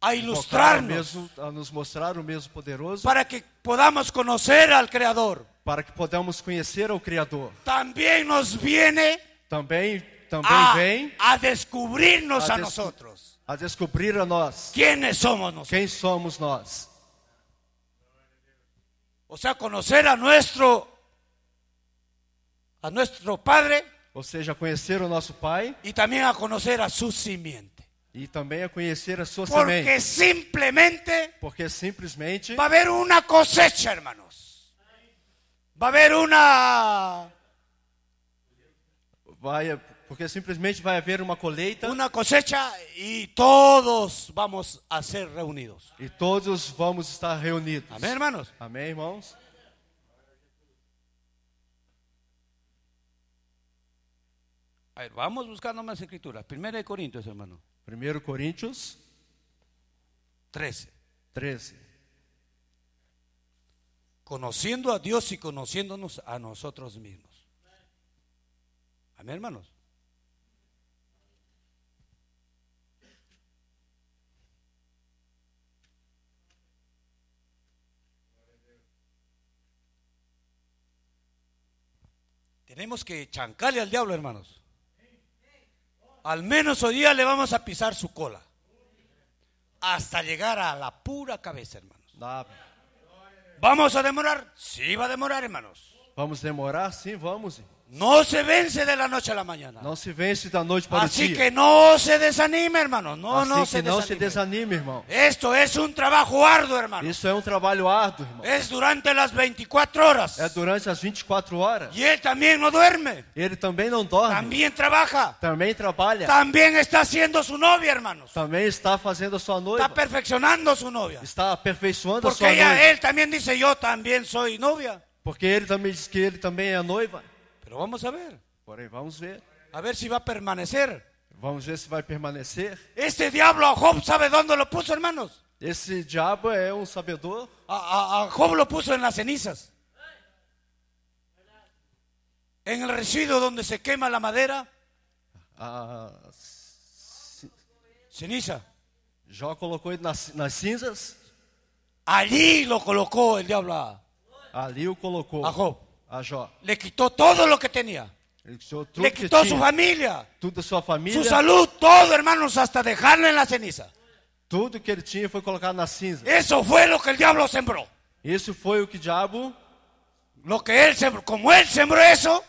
a ilustrar-nos, a nos mostrar o mesmo poderoso, para que podamos conhecer ao Criador, para que podamos conhecer o Criador. Também nos viene, também também a, vem a descobrir-nos a, a nós, a descobrir a nós. Quem somos nós? Quem somos nós? Ou seja, conhecer a nosso a nosso Padre ou seja, a conhecer o nosso Pai e também a conhecer a sua semente. E também a conhecer a sua Porque semente. Simplesmente Porque simplesmente vai haver uma cosecha, irmãos Vai haver uma vai porque simplesmente vai haver uma colheita. Uma cosecha e todos vamos a ser reunidos. E todos vamos estar reunidos. Amém, irmãos? Amém, irmãos? A ver, vamos buscando más escrituras. Primero de Corintios, hermano. Primero Corintios 13. 13. Conociendo a Dios y conociéndonos a nosotros mismos. Amén, hermanos. Tenemos que chancarle al diablo, hermanos al menos hoy día le vamos a pisar su cola. Hasta llegar a la pura cabeza, hermanos. ¿Vamos a demorar? Sí, va a demorar, hermanos. Vamos a demorar? Sí, vamos. No se vence de la noche a la mañana. No se vence la noche para Así que no se desanime, hermano. No, no se desanime. hermano. Esto es un trabajo arduo, hermano. Esto es un um trabajo arduo, hermano. Es durante las 24 horas. durante las 24 e horas. Y él también no duerme. Él también no dorme. También trabaja. También También está haciendo su novia, hermanos. También está haciendo su novia. Está perfeccionando su novia. Está Porque él también dice, yo también soy novia. Porque él también dice que él también es noiva. Pero vamos a ver. Porém, vamos ver. A ver si va a permanecer. Vamos a ver si va a permanecer. Este diablo a Job sabe dónde lo puso, hermanos. ese Job es un um sabedor. A, a, Job lo puso en las cenizas. En el residuo donde se quema la madera. ceniza. Job colocó en las cinzas. Allí lo colocó el diablo. Allí lo colocó. A Job. Le quitó todo lo que tenía. Le quitó su familia, su salud, todo, hermanos, hasta dejarlo en la ceniza. Todo que él tinha foi colocado na cinza. foi o que el diablo sembró. Eso fue o que diabo. Lo que él sembró, como él sembró eso,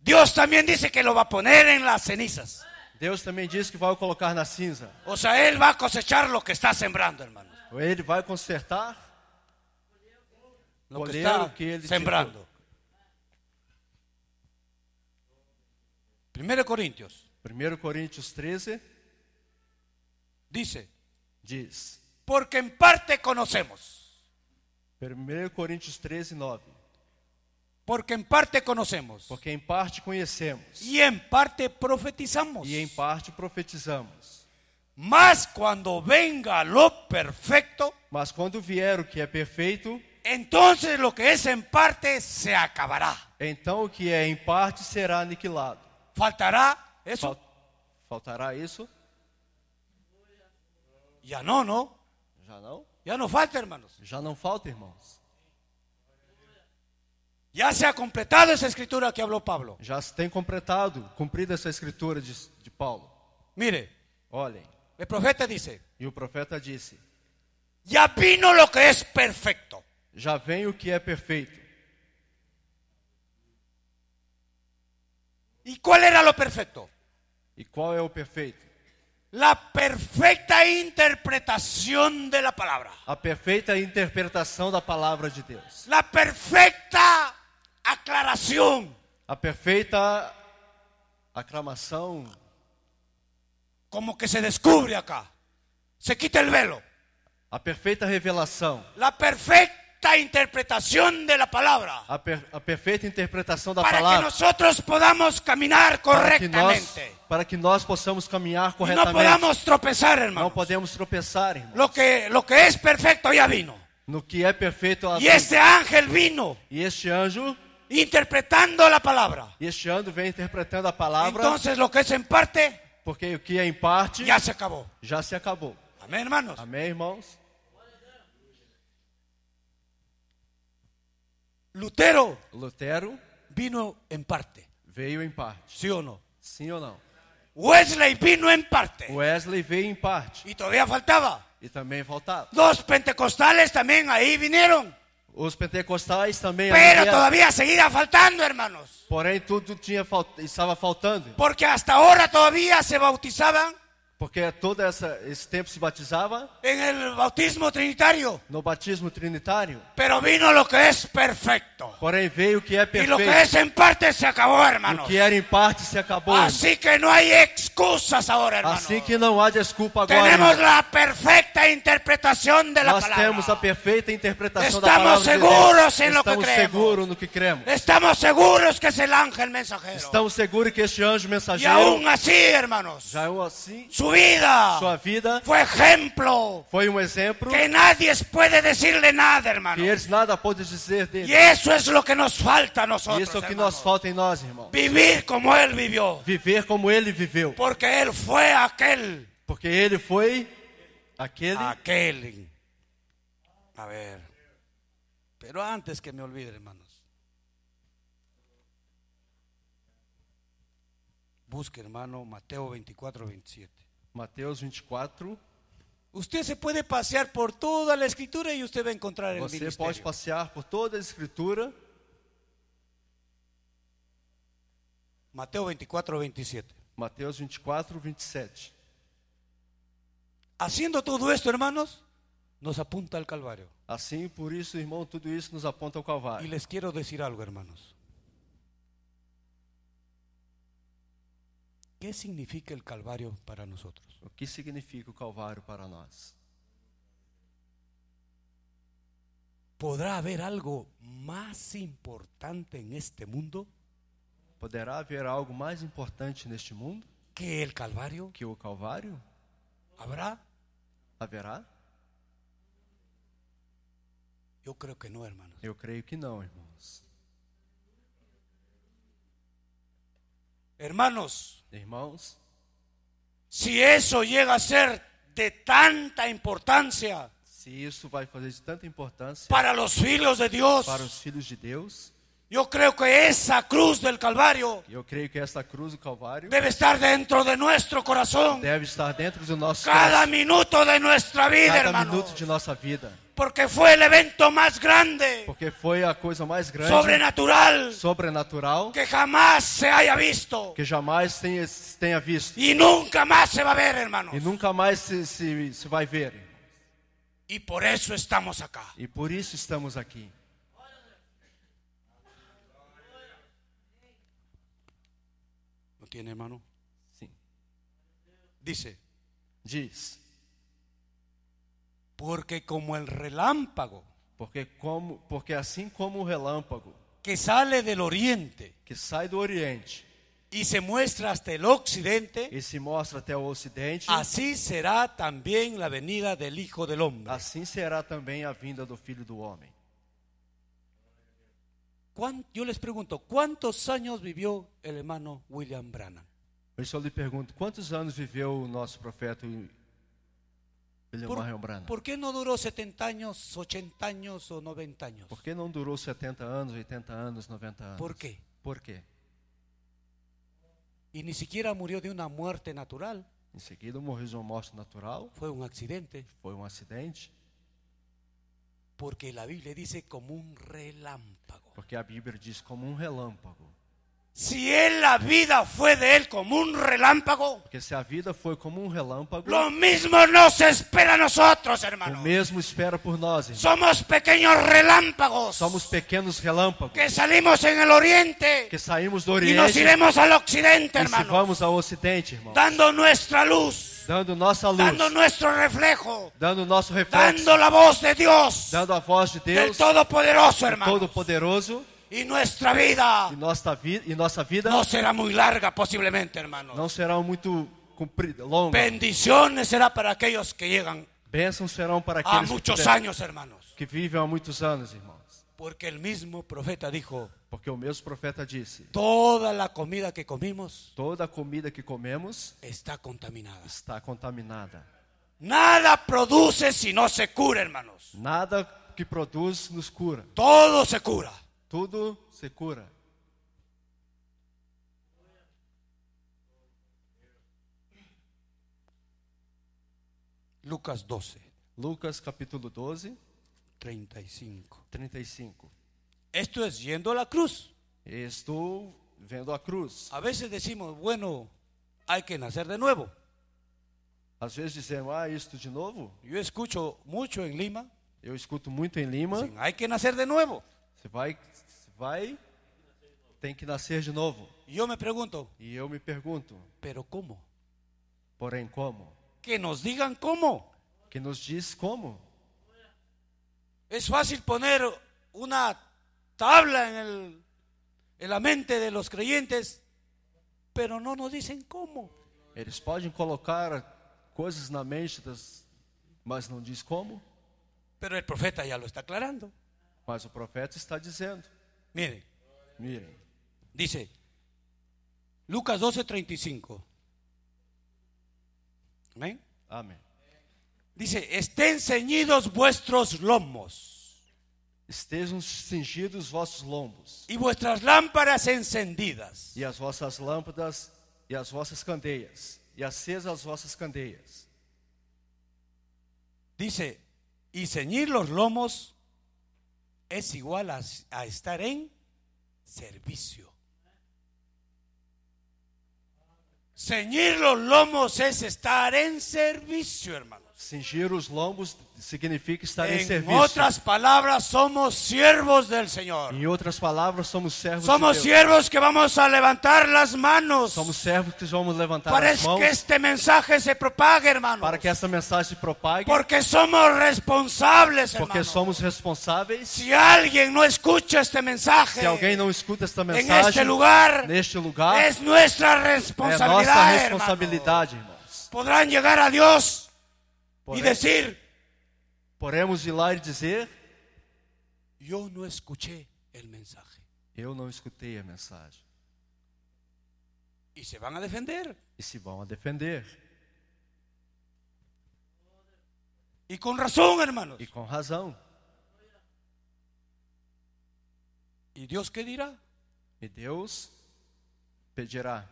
Dios también dice que lo va a poner en las cenizas. Deus também dice que a colocar na cinza. Ou seja, ele vai cosechar lo que está sembrando, hermanos Ele vai consertar o que, está que sembrando. 1 Coríntios. 1 Coríntios 13. Dice. Diz. Porque em parte conhecemos. 1 Coríntios 13, 9. Porque em parte conhecemos Porque em parte conhecemos. E em parte profetizamos. E em parte profetizamos. Mas quando venga lo perfeito mas quando vier o que é perfeito, entonces lo que es en parte se acabará. Então o que é em parte será aniquilado faltará isso? faltará isso? Já não, não? Já não? Já não falta, irmãos. Já não falta, irmãos. Já se ha completado essa escritura que falou Pablo. Já se tem completado, cumprida essa escritura de, de Paulo. Mire. Olhem. O profeta disse. E o profeta disse. Já vino o que é perfeito. Já vem o que é perfeito. E qual era o perfeito? E qual é o perfeito? La perfeita interpretação da palavra. A perfeita interpretação da palavra de Deus. La perfeita aclaração. A perfeita aclamação. Como que se descobre acá? Se quita o velo. A perfeita revelação. La perfeita perfecta interpretación de la palabra. A, per, a perfeita interpretação da para palavra. Para que nosotros podamos caminar correctamente. Para que, nós, para que nós possamos caminhar corretamente. No podamos tropeçar, irmãos. Não podemos tropeçar, irmãos. Lo que lo que es perfecto ya vino. No que é perfeito. E este ángel vino. E este anjo interpretando la palabra E este anjo vem interpretando a palavra. entonces lo que es en parte porque o que é em parte ya se acabó Já se acabou. Amém, irmãos. Amém, irmãos. Lutero, Lutero vino em parte. Veio em parte. Sim ou não? Sim ou não? Wesley vino em parte. Wesley veio em parte. E todavía faltava. E também faltava. Os pentecostais também aí vieram. Os pentecostais também. Pero havia... todavía seguia faltando, hermanos. Porém tudo tinha falt... estava faltando. Porque hasta ahora todavía se bautizaban porque toda essa, esse tempo se batizava en el bautismo trinitario. no batismo trinitário. Pero vino lo que es perfecto. Porém veio o que é perfeito. e lo que es en parte se acabó, hermanos. O que era em parte se acabou. Así que no hay excusas ahora, hermanos. Assim que não há desculpa agora. Tenemos la perfecta interpretación de la Nós temos a perfeita interpretação Estamos da palavra. estamos Seguros de Deus. En Estamos lo que creemos. seguros no que cremos. Estamos seguros que es el ángel mensajero. Estamos seguros que este anjo mensageiro. e aún así, hermanos. Já é assim. Su Su vida. fue vida. Fue un ejemplo Que nadie puede decirle nada, hermano. Que eso nada lo que nos falta a nosotros que nos falta en Vivir como él vivió. Vivir como él vivió. Porque él fue aquel. Porque él fue aquel. A ver. Pero antes que me olvide, hermanos. Busque, hermano, Mateo 24, 27. Mateo 24. Usted se puede pasear por toda la escritura y usted va a encontrar el Você puede por toda la escritura. Mateo 24, 27. Mateo 24, 27. Haciendo todo esto, hermanos, nos apunta al Calvario. Así por eso, irmão, todo nos al calvario. Y les quiero decir algo, hermanos. ¿Qué significa el Calvario para nosotros? O que significa o Calvário para nós? ¿Podrá haver algo mais importante neste este mundo? Poderá haver algo mais importante neste mundo? Que o Calvário? Que o Calvário? Haverá? Haverá? Eu creio que não, irmãos. Eu creio que não, irmãos. Hermanos, irmãos, se isso chega a ser de tanta importância, se isso vai fazer de tanta importância para os filhos de Deus, para os filhos de Deus, eu creio que essa cruz do Calvário. Eu creio que esta cruz do Calvário deve estar dentro de nosso coração. Deve estar dentro do nosso Cada coração. minuto de nossa vida, Cada hermanos, minuto de nossa vida. Porque foi o evento mais grande. Porque foi a coisa mais grande. Sobrenatural. Sobrenatural. Que jamais se haya visto. Que jamais tenha, tenha visto. E nunca mais se vai ver, irmãos. E nunca mais se, se, se vai ver. E por isso estamos aqui. E por isso estamos aqui. hermano? Dice, porque como el relámpago, porque como porque así como el relámpago que sale del oriente, que sai del oriente y se muestra hasta el occidente, y e se muestra hasta el occidente, así será también la venida del Hijo del Hombre. Así será también la vinda del Filho del Hombre yo les pregunto, ¿cuántos años vivió el hermano William Branham? yo só lhe pregunto, ¿cuántos años viveu o nosso profeta William Branham? Por qué no duró 70 años, 80 años o 90 años? Por qué não durou 70 años, 80 años, 90 Por qué? Por qué? Y e ni siquiera murió de una muerte natural. Em seguida morreu de morte natural. Fue un um accidente. Fue un um accidente. Porque la Biblia dice como un relâmpago. Porque la Biblia dice como un um relámpago. Si él, la vida fue de él como un relámpago, Porque vida fue como un um relámpago. lo mismo nos espera a nosotros, hermano. mismo espera por Somos pequeños relámpagos Somos pequeños relámpagos. que salimos en el oriente que del y nos iremos al occidente, hermano, vamos dando nuestra luz. dando nossa luz, dando nosso reflexo, dando nosso reflexo, dando a voz de Deus, dando a voz de Deus, Todo-Poderoso, irmão, Todo-Poderoso. E nossa vida, e nossa vida, e nossa vida não será muito larga possivelmente, irmãos. Não será muito comprida, longa. Bendiciones será para aqueles que chegam. Bênçãos serão para aqueles há muitos anos, irmãos. que vivem há muitos anos, irmãos. Porque el mismo profeta dijo, porque o mesmo profeta disse, toda a comida que comimos, toda a comida que comemos está contaminada. Está contaminada. Nada produce se não se cura, hermanos. Nada que produz nos cura. Todo se cura. Tudo se cura. Lucas 12. Lucas capítulo 12. 35. 35. Esto es yendo a la cruz. Estou vendo a cruz. A veces decimos, bueno, hay que nacer de nuevo. Às vezes dizemos, ah, isto de novo? Yo escucho mucho en Lima. Eu escuto muito em Lima. Dicen, hay que nacer de nuevo. Você vai, você vai, tem que nascer de novo. E eu me pergunto. E eu me pergunto. Pero como? Porém como? Que nos digam como. Que nos diz como. Es fácil poner una tabla en, en la mente de los creyentes, pero no nos dicen cómo. Ellos pueden colocar en la mente, das, mas no dicen cómo. Pero el profeta ya lo está aclarando. Mas el profeta está diciendo. Miren. Miren. Dice Lucas 12:35. Amén. Amén. Dice, estén ceñidos vuestros lomos. Estejam ceñidos vossos lombos. y vuestras lámparas encendidas. Y e las vossas lámparas y e las vossas candeias. Y e acesas las vossas candeias. Dice, y ceñir los lomos es igual a estar en servicio. Ceñir los lomos es estar en servicio, hermano. Cingir os lombos significa estar em, em serviço. Em outras palavras, somos servos do Senhor. Em outras palavras, somos servos. Somos de siervos que vamos a levantar as mãos. Somos servos que vamos levantar Para as mãos. Para que este mensagem se propague, irmãos. Para que esta mensagem se propague. Porque somos responsáveis, irmãos. Porque somos responsáveis. Se alguém não escuta este mensagem, se alguém não escuta esta mensagem, neste lugar, neste lugar, é nossa responsabilidade, é nossa responsabilidade, irmãos. Podrão chegar a Deus Porém, e dizer: Podemos ir lá e dizer: Eu não escutei o mensagem. Eu não escutei a mensagem. E se vão a defender. E se vão a defender. E com razão, irmãos? E com razão. E Deus que dirá? E Deus pedirá.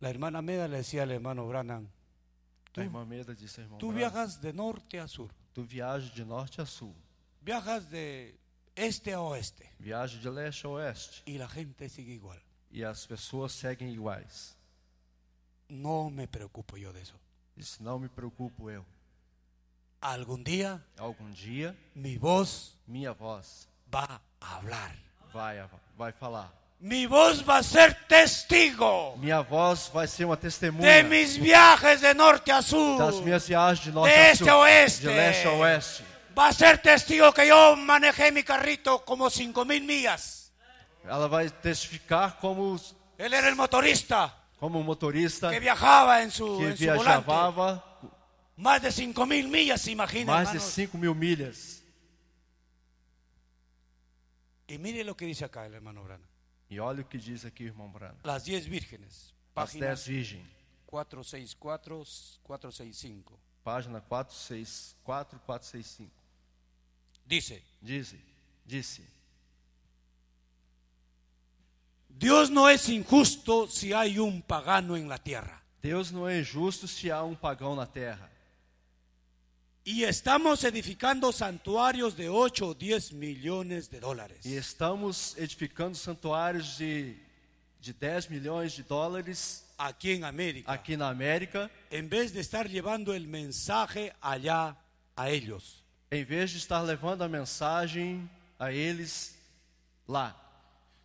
La hermana Meda le decía al hermano Branham, tú, a irmã Meda disse ao irmão tú Branham, viajas de norte a sur, tu viajas de norte a sul, viajas de este a oeste, viajas de leste a oeste, y la gente sigue igual. E as pessoas seguem iguais. Não me preocupo eu disso. Disse, não me preocupo eu. Algum dia, algum dia, minha voz, minha voz, vai falar. Vai, vai falar. Minha voz vai ser testigo. Minha voz vai ser uma testemunha. De mis viajes de norte a sul. Das minhas viagens de norte de a sul. Oeste. De leste a oeste. Vai ser testigo que eu manejei meu carrito como 5 mil milhas. Ela vai testificar como. Ele era o motorista. Como um motorista. Que viajava em seu. Que viajava. Mais de 5 mil milhas, imagina. Mais de 5 mil milhas. E mire o que diz acá, o irmão Brana. E olha o que diz aqui, irmão Brana. As 10 virgens. Página As dez virgens. 464, 465. Página 464, 465. Dice. Dice. Disse. Deus não é injusto se há um pagano na terra. Deus não é justo se há um pagão na terra. Y estamos edificando santuários de 8 ou 10 milhões de dólares. E estamos edificando santuários de, de 10 milhões de dólares aqui em América. Aqui na América. Em vez de estar levando o mensagem allá a eles. Em vez de estar levando a mensagem a eles lá.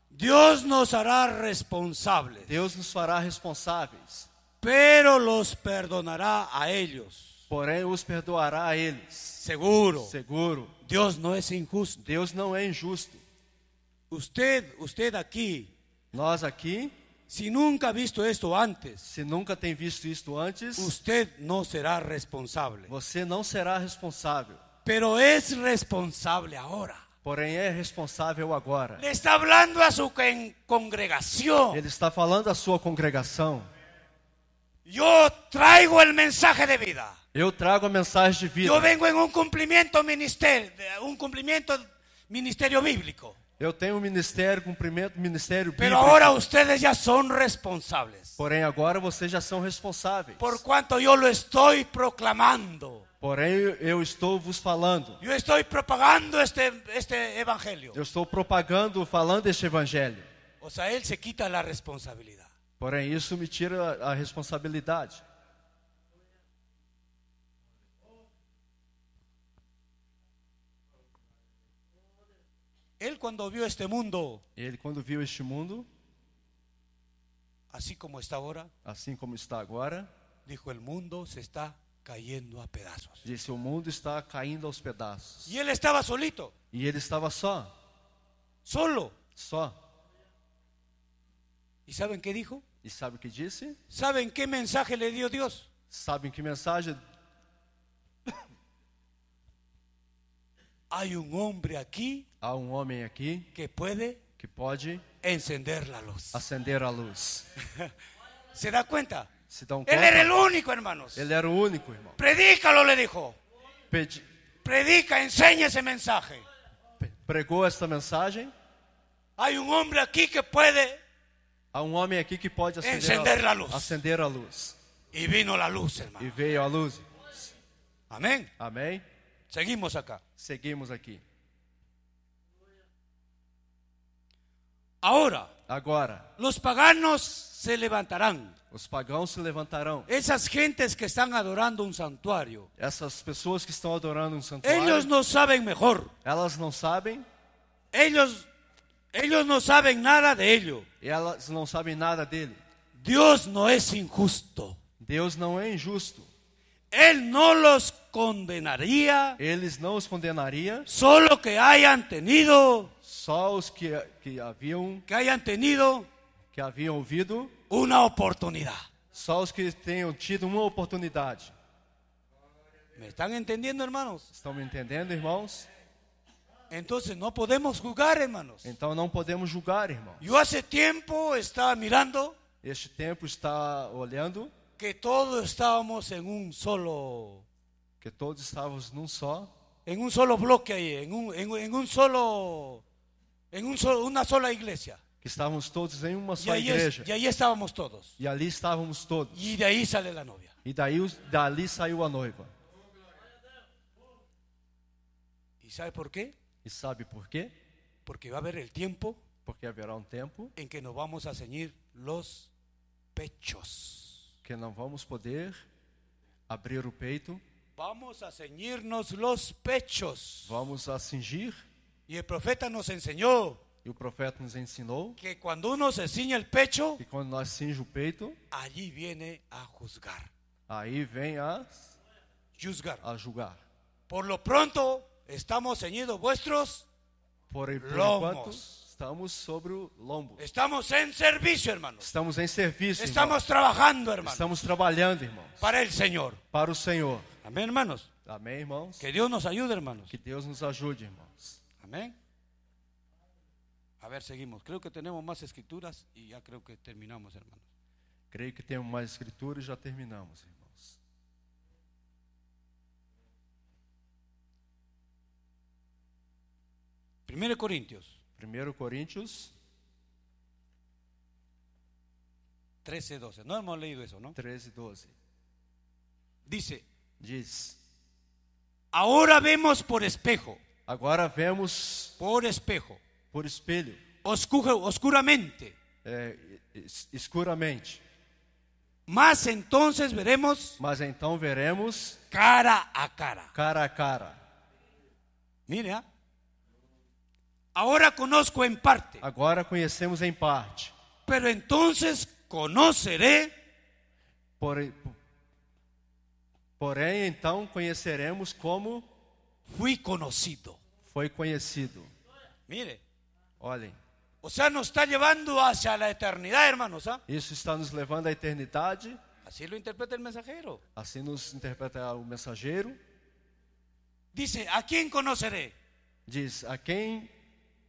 Deus nos fará responsáveis. Deus nos fará responsáveis. Pero los perdonará a eles Porém os perdoará a eles. Seguro. Seguro. Deus não é injusto. Deus não é injusto. Usted, usted aqui. Nós aqui. Se nunca visto isto antes, se nunca tem visto isto antes, você não será responsável. Você não será responsável. Pero es responsável agora. Porém é responsável agora. Ele está falando a sua congregação. Ele está falando a sua congregação. Eu trago o mensagem de vida. Eu trago a mensagem de vida. Eu venho em um cumprimento ministério, um cumprimento ministério bíblico. Eu tenho um ministério, cumprimento ministério bíblico. Mas agora vocês já são responsáveis. Porém agora vocês já são responsáveis. Por quanto eu lo estou proclamando. Porém eu estou vos falando. Eu estou propagando este este evangelho. Eu estou propagando, falando este evangelho. Ou seja, ele se quita a responsabilidade. Porém isso me tira a responsabilidade. Ele quando viu este mundo, ele quando viu este mundo, assim como está agora, assim como está agora, dijo el mundo se está caindo a pedaços. Disse o mundo está caindo aos pedaços. E ele estava solito. E ele estava só. Solo. Só. E sabem que dijo? E sabem que disse? Sabem que mensagem lhe deu Deus? Sabem que mensagem Há um homem aqui. Há um homem aqui que pode que pode encender a luz. Acender a luz. Se dá conta? Se dão conta? Ele era o único, irmãos. Ele era o único, irmão. Predícalo, le dijo. Pedi... Predica, ensine esse mensagem. Pregou esta mensagem. Há um homem aqui que pode Há um homem aqui que pode acender, Encender a, a, luz. Acender a luz. E vino a luz, irmão. E veio a luz. Amém. Amém. Seguimos acá. Seguimos aqui. Agora, agora, os paganos se levantarão. Os pagãos se levantarão. Essas gentes que estão adorando um santuário. Essas pessoas que estão adorando um santuário. Eles não sabem melhor. Elas não sabem. Eles, eles não sabem nada dele. Elas não sabem nada dele. Deus não é injusto. Deus não é injusto. Ele não os condenaria. Eles não os condenaria. Só que hayan tenido. Só os que, que haviam. Que hayan tenido. Que haviam ouvido. Uma oportunidade. Só os que tenham tido uma oportunidade. Me estão entendendo, irmãos? Estão me entendendo, irmãos? Então não podemos julgar, irmãos. Então não podemos julgar, irmãos. Eu há tempo estava mirando. Este tempo está olhando. que todos estábamos en un solo. Que todos estábamos en un solo En un solo bloque ahí, en un, en, un solo. En un solo, una sola iglesia. Que estábamos todos en una sola iglesia y ahí y estábamos todos. y de estábamos todos. y de ahí sale la novia. y de ahí salió la noiva. y sabe por qué y sabe por qué Porque va a haber el tiempo Porque habrá un tiempo en que nos vamos a ceñir los pechos. que não vamos poder abrir o peito. Vamos a ceñirnos los pechos. Vamos a cingir. E o profeta nos ensinou. E o profeta nos ensinou que quando uno se ciñe el pecho, que quando nós cinge o peito, allí viene a juzgar. Aí vem a juzgar. A julgar. Por lo pronto, estamos ceñidos vuestros por, por lomos. Enquanto, Estamos sobre o lombo. Estamos em serviço, irmãos. Estamos em serviço. Estamos trabalhando, irmãos. Estamos trabalhando, irmãos. Para o Senhor. Para o Senhor. Amém, irmãos. Amém, irmãos. Que Deus nos ajude, irmãos. Que Deus nos ajude, irmãos. Amém. A ver, seguimos. Creio que temos mais escrituras e já creio que terminamos, irmãos. Creio que temos mais escrituras e já terminamos, irmãos. Primeiro Coríntios 1 Coríntios 13, 12. No hemos leído eso, ¿no? 13, 12. Dice, Diz, ahora vemos por espejo. agora vemos Por espejo. por espelho, oscuro- oscuramente. é, escuramente, Mas entonces veremos mas então veremos cara a cara. cara a cara. Mira, ¿ah? Agora conosco em parte. Agora conhecemos em parte. Pero entonces conoceré. Por, porém, então conheceremos como fui conhecido. Foi conhecido. Mire. Olhem. O sea, nos está levando hacia la eternidad, hermanos. ¿ah? Isso está nos levando à eternidade. Assim lo interpreta o mensajero. Assim nos interpreta o mensageiro. Dice, ¿a quem conoceré? Diz, a quem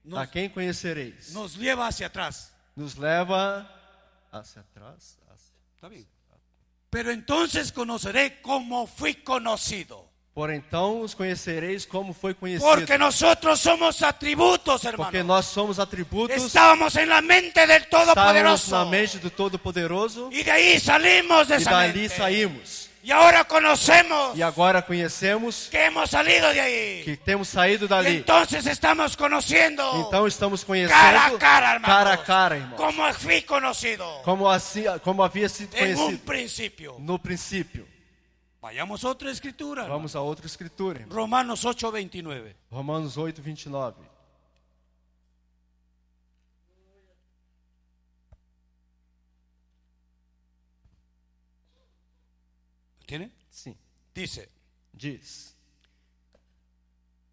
nos, a quem conhecereis? Nos leva hacia atrás. Nos leva hacia atrás. Está bem. Pero entonces conoceré como fui conocido. Por então os conhecereis como foi conhecido. Porque nós somos atributos, hermano. Porque nós somos atributos. Estávamos em la mente del Todo-Poderoso. na mente do Todo-Poderoso. E daí salimos dessa E dali mente. saímos. E agora conhecemos. E agora conhecemos que hemos salido de aí. Que temos saído dali. Então estamos conhecendo. Então estamos conhecendo cara a cara, irmãos. Cara a cara, irmão Como fui conhecido. Como assim, como havia sido conhecido. no princípio. No princípio. Vayamos a outra escritura. Vamos irmão. a outra escritura. Irmão. Romanos 8:29. Romanos 8:29. ¿Tiene? Sí. Dice. Diz.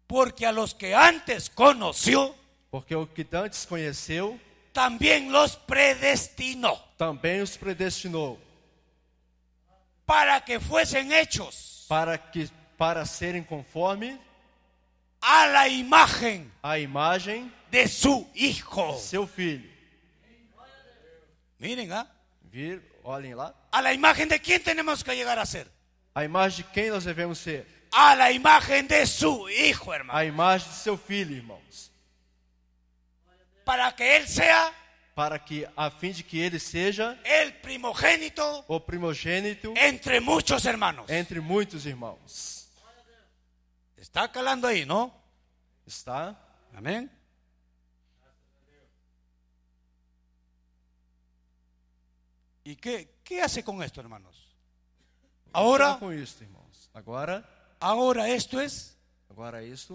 Porque a los que antes conoció. Porque o que antes conheceu. Também los predestinou. Também os predestinou. Para que fuesen hechos. Para que para serem conforme a la imagem. A imagem de su hijo. Seu filho. Miren, ah. Vir, Olhem lá. A la de quem temos que chegar a ser? A imagem de quem nós devemos ser? A la de seu hijo, irmão. A imagem de seu filho, irmãos. Para que ele seja para que a fim de que ele seja o primogênito o primogênito entre muitos irmãos entre muitos irmãos está calando aí não está amém ¿Y qué, qué hace con esto, hermanos? Ahora, agora, ahora esto es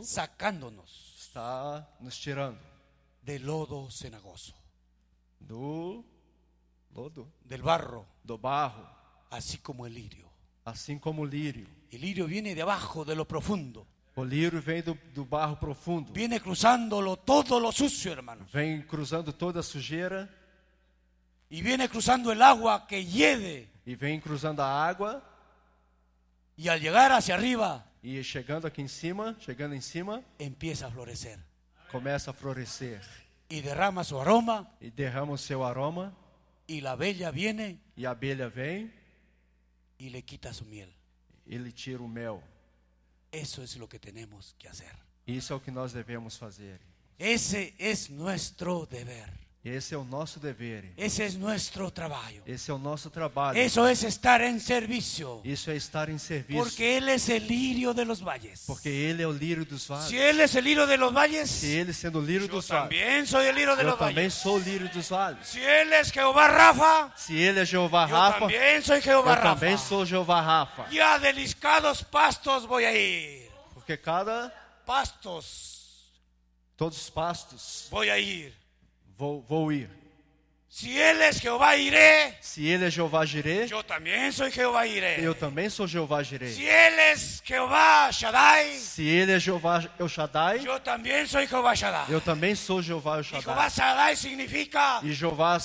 sacándonos está nos tirando del lodo cenagoso. Del barro. Do barro. Así como el lirio. Así como el lirio. El lirio viene de abajo, de lo profundo. O lirio vem do, barro profundo. Viene cruzándolo todo lo sucio, hermano. Vem cruzando toda sujeira. e vem cruzando el agua que lleve. E vem cruzando a água. e al chegar hacia arriba. E chegando aqui em cima, chegando em cima. Empieza a florescer. Começa a florescer. e derrama seu aroma. E derrama o seu aroma. e a abelha vem E a abelha vem. e le quita su miel. E lhe tira o mel. Isso é o que temos que fazer. Isso é o que nós devemos fazer. Esse é nosso dever. Esse é nuestro deber. dever. Esse é nosso trabalho. Esse é o nosso trabalho. estar en servicio. Eso es estar en servicio. Em Porque él es el lirio de los valles. Porque es el lirio de dos valles. Si él es el lirio de los valles. Si él sendo lirio de dos valles. Yo también soy el lirio de los valles. También soy el lirio de dos valles. Si él es Jehová Rafa. Si él es Jehová Rafa. Yo también soy Jehová Rafa. Yo también soy Jehová Rafa. Y a delicados pastos voy a ir. Porque cada pastos todos pastos. pastos. a ir. Vou, vou ir. Se ele é Jeová iré. se ele é Jeová Jiré, eu também sou Jeová iré. Eu também sou Jeová Jiré. Se ele é Jeová Shaddai, se ele é Jeová é El Shaddai, eu também sou Jeová é Shaddai. Eu também sou Jeová El Shaddai. E Jeová Shaddai significa E Jeová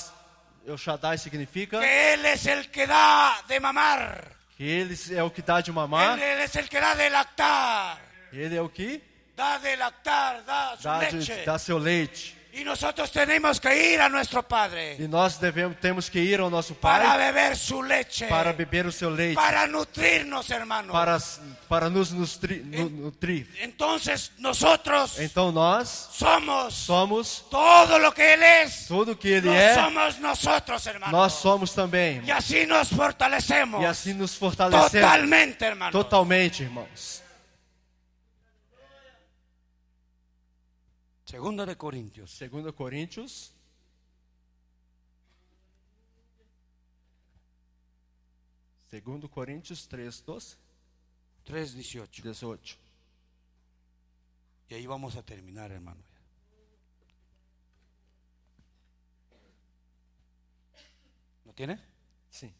El é Shaddai significa que ele é o que dá de mamar. Que ele é o que dá de mamar. Ele é o que dá de lactar. Ele é o que dá de lactar, dá, dá, de, dá seu leite. E nós temos que ir a nosso Padre. E nós devemos temos que ir ao nosso Pai. Para beber su Para beber o seu leite. Para nutrir-nos, irmãos Para para nos nutrir. nutrir. Então nós. Somos. Somos. Todo o que ele é. Tudo que ele é. Somos Nós somos também. E assim nos fortalecemos. E assim nos fortalecemos. Totalmente, hermanos. Totalmente, irmãos. Segundo de Corintios. Segundo Corintios. Segundo Corintios 3, 2. 3, 18. 18. Y ahí vamos a terminar, hermano. ¿Lo tiene? Sí.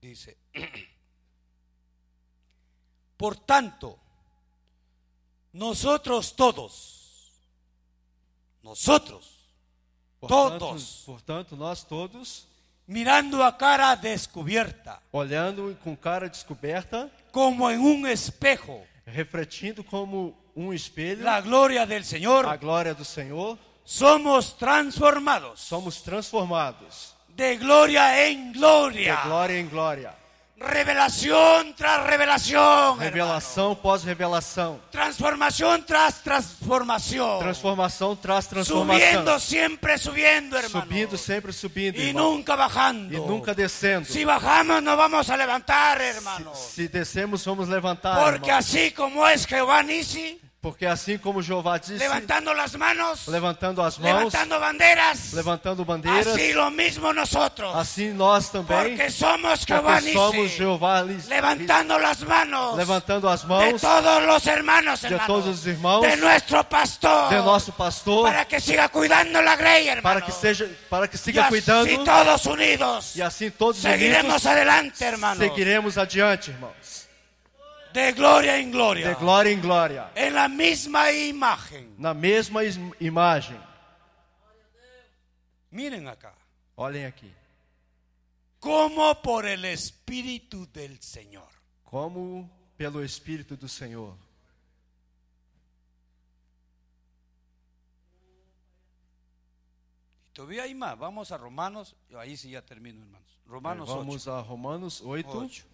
Dice, por tanto, Nosotros todos. Nosotros. Portanto, todos. Portanto, nós todos. Mirando a cara descoberta. Olhando com cara descoberta. Como em um espejo. Refletindo como um espelho. A glória do Senhor. A glória do Senhor. Somos transformados. Somos transformados. De glória em glória. De glória em glória Revelación tras revelación. Revelação pós revelação. Transformação tras transformação. Transformação tras transformação. Subindo sempre subindo, hermano. Subindo sempre subindo. E nunca bajando. E nunca descendo. Se bajamos, não vamos a levantar, hermano. Se, se descemos, vamos levantar. Porque irmão. assim como é Jeová Nisi. Porque assim como Jeová disse, levantando as mãos, levantando as mãos, levantando bandeiras, levantando bandeiras, assim o mesmo nós, outros assim nós também, porque somos Jeová, porque somos Jeová levantando as mãos, levantando as mãos, de todos os irmãos, de todos os irmãos, de nosso pastor, de nosso pastor, para que siga cuidando a grey, hermano, para que seja, para que siga e cuidando, assim todos unidos, e assim todos seguiremos unidos, adelante, hermano, seguiremos adiante, irmãos. De glória em glória. De glória em glória. em na mesma imagem. Na mesma imagem. Miren acá. Olhem aqui. Como por el Espírito del Senhor. Como pelo Espírito do Senhor. Todavía hay más. Vamos a Romanos. aí sí já termino, irmãos. Romanos Vamos a Romanos 8. 8.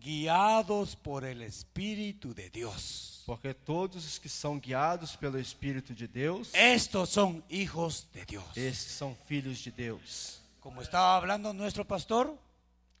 guiados por el Espírito de Deus, Porque todos os que são guiados pelo Espírito de Deus, estes são filhos de Deus. Estes são filhos de Deus. Como estava falando nosso pastor,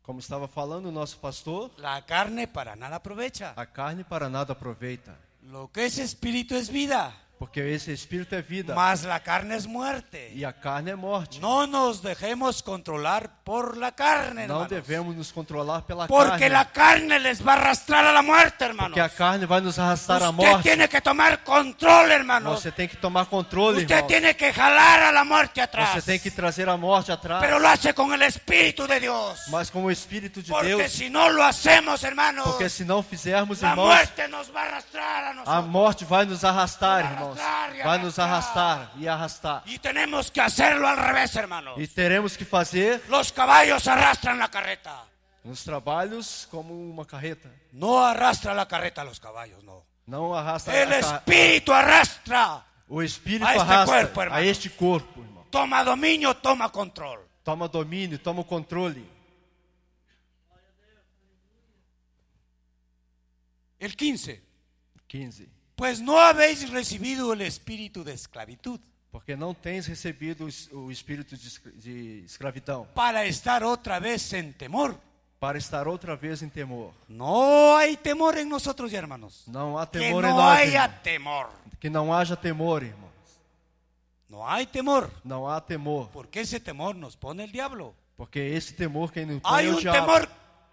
como estava falando o nosso pastor, la carne para nada aprovecha. A carne para nada aproveita. Lo que es espíritu es vida. Porque esse espírito é vida. Mas a carne é morte. E a carne é morte. não nos deixemos controlar por la carne, Não hermanos. devemos nos controlar pela Porque carne. la carne les va a arrastrar a la muerte, hermanos. Porque a carne vai nos arrastar Usted à morte. você tem que tomar controle, hermanos. Você tem que tomar controle, você tem que jalar a la muerte atrás. Você tem que trazer a morte atrás. Pero lo hace con el espíritu de Dios. Mas com o espírito de Porque Deus. Porque se não lo hacemos, hermanos. Porque se não fizermos, la irmãos. La muerte nos va a arrastrar a nosotros. A morte vai nos arrastar, irmãos. Va a nos arrastar y Y tenemos que hacerlo al revés, hermanos. E tenemos que fazer. Los caballos arrastran la carreta. Los trabalhos como una carreta. No arrastra la carreta los caballos, no. Não El espíritu arrastra. O espírito a este cuerpo, a este corpo, Toma domínio, toma controle. Toma domínio, toma controle. El 15. 15. pois não habéis recebido o espírito de esclavitud. Porque não tens recebido o espírito de escravidão. Para estar outra vez em temor. Para estar outra vez em temor. Não há temor em nós, outros irmãos. Não há temor que não haja temor. Que não haja temor, irmãos. Não há temor. Não há temor. Porque esse temor nos põe o diabo. Porque esse temor que nos põe é o diabo. Há um temor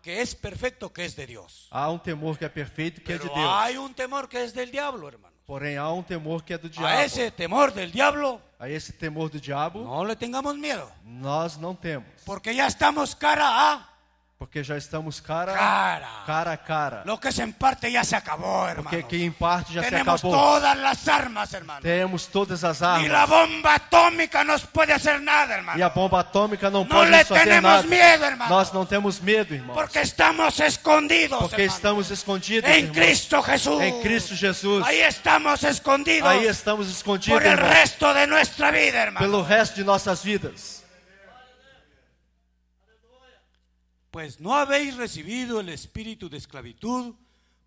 que es perfecto que es de Dios. Há um temor que é perfeito que é de Deus. hay un temor que es del diablo, hermano. Porém, há um temor que é do diabo. A ese temor del diablo A esse temor do diabo, no le tengamos miedo, nós não temos. porque ya estamos cara a porque já estamos cara, cara, cara a cara. Lo que se parte já se acabou, hermano. Porque que em parte já Tenemos se acabou. temos Todas as armas, hermano. Temos todas as armas. E a bomba atômica não pode fazer nada, hermano. E a bomba atômica não, não pode nos fazer nada. medo hermano. Nós não temos medo, irmão. Porque estamos escondidos, Porque hermano. estamos escondidos, Em Cristo Jesus. Em Cristo Jesus. Aí estamos escondidos. Aí estamos escondidos, Por el resto de nossa vida, hermano. Pelo resto de nossas vidas. pues no habéis recibido el espíritu de esclavitud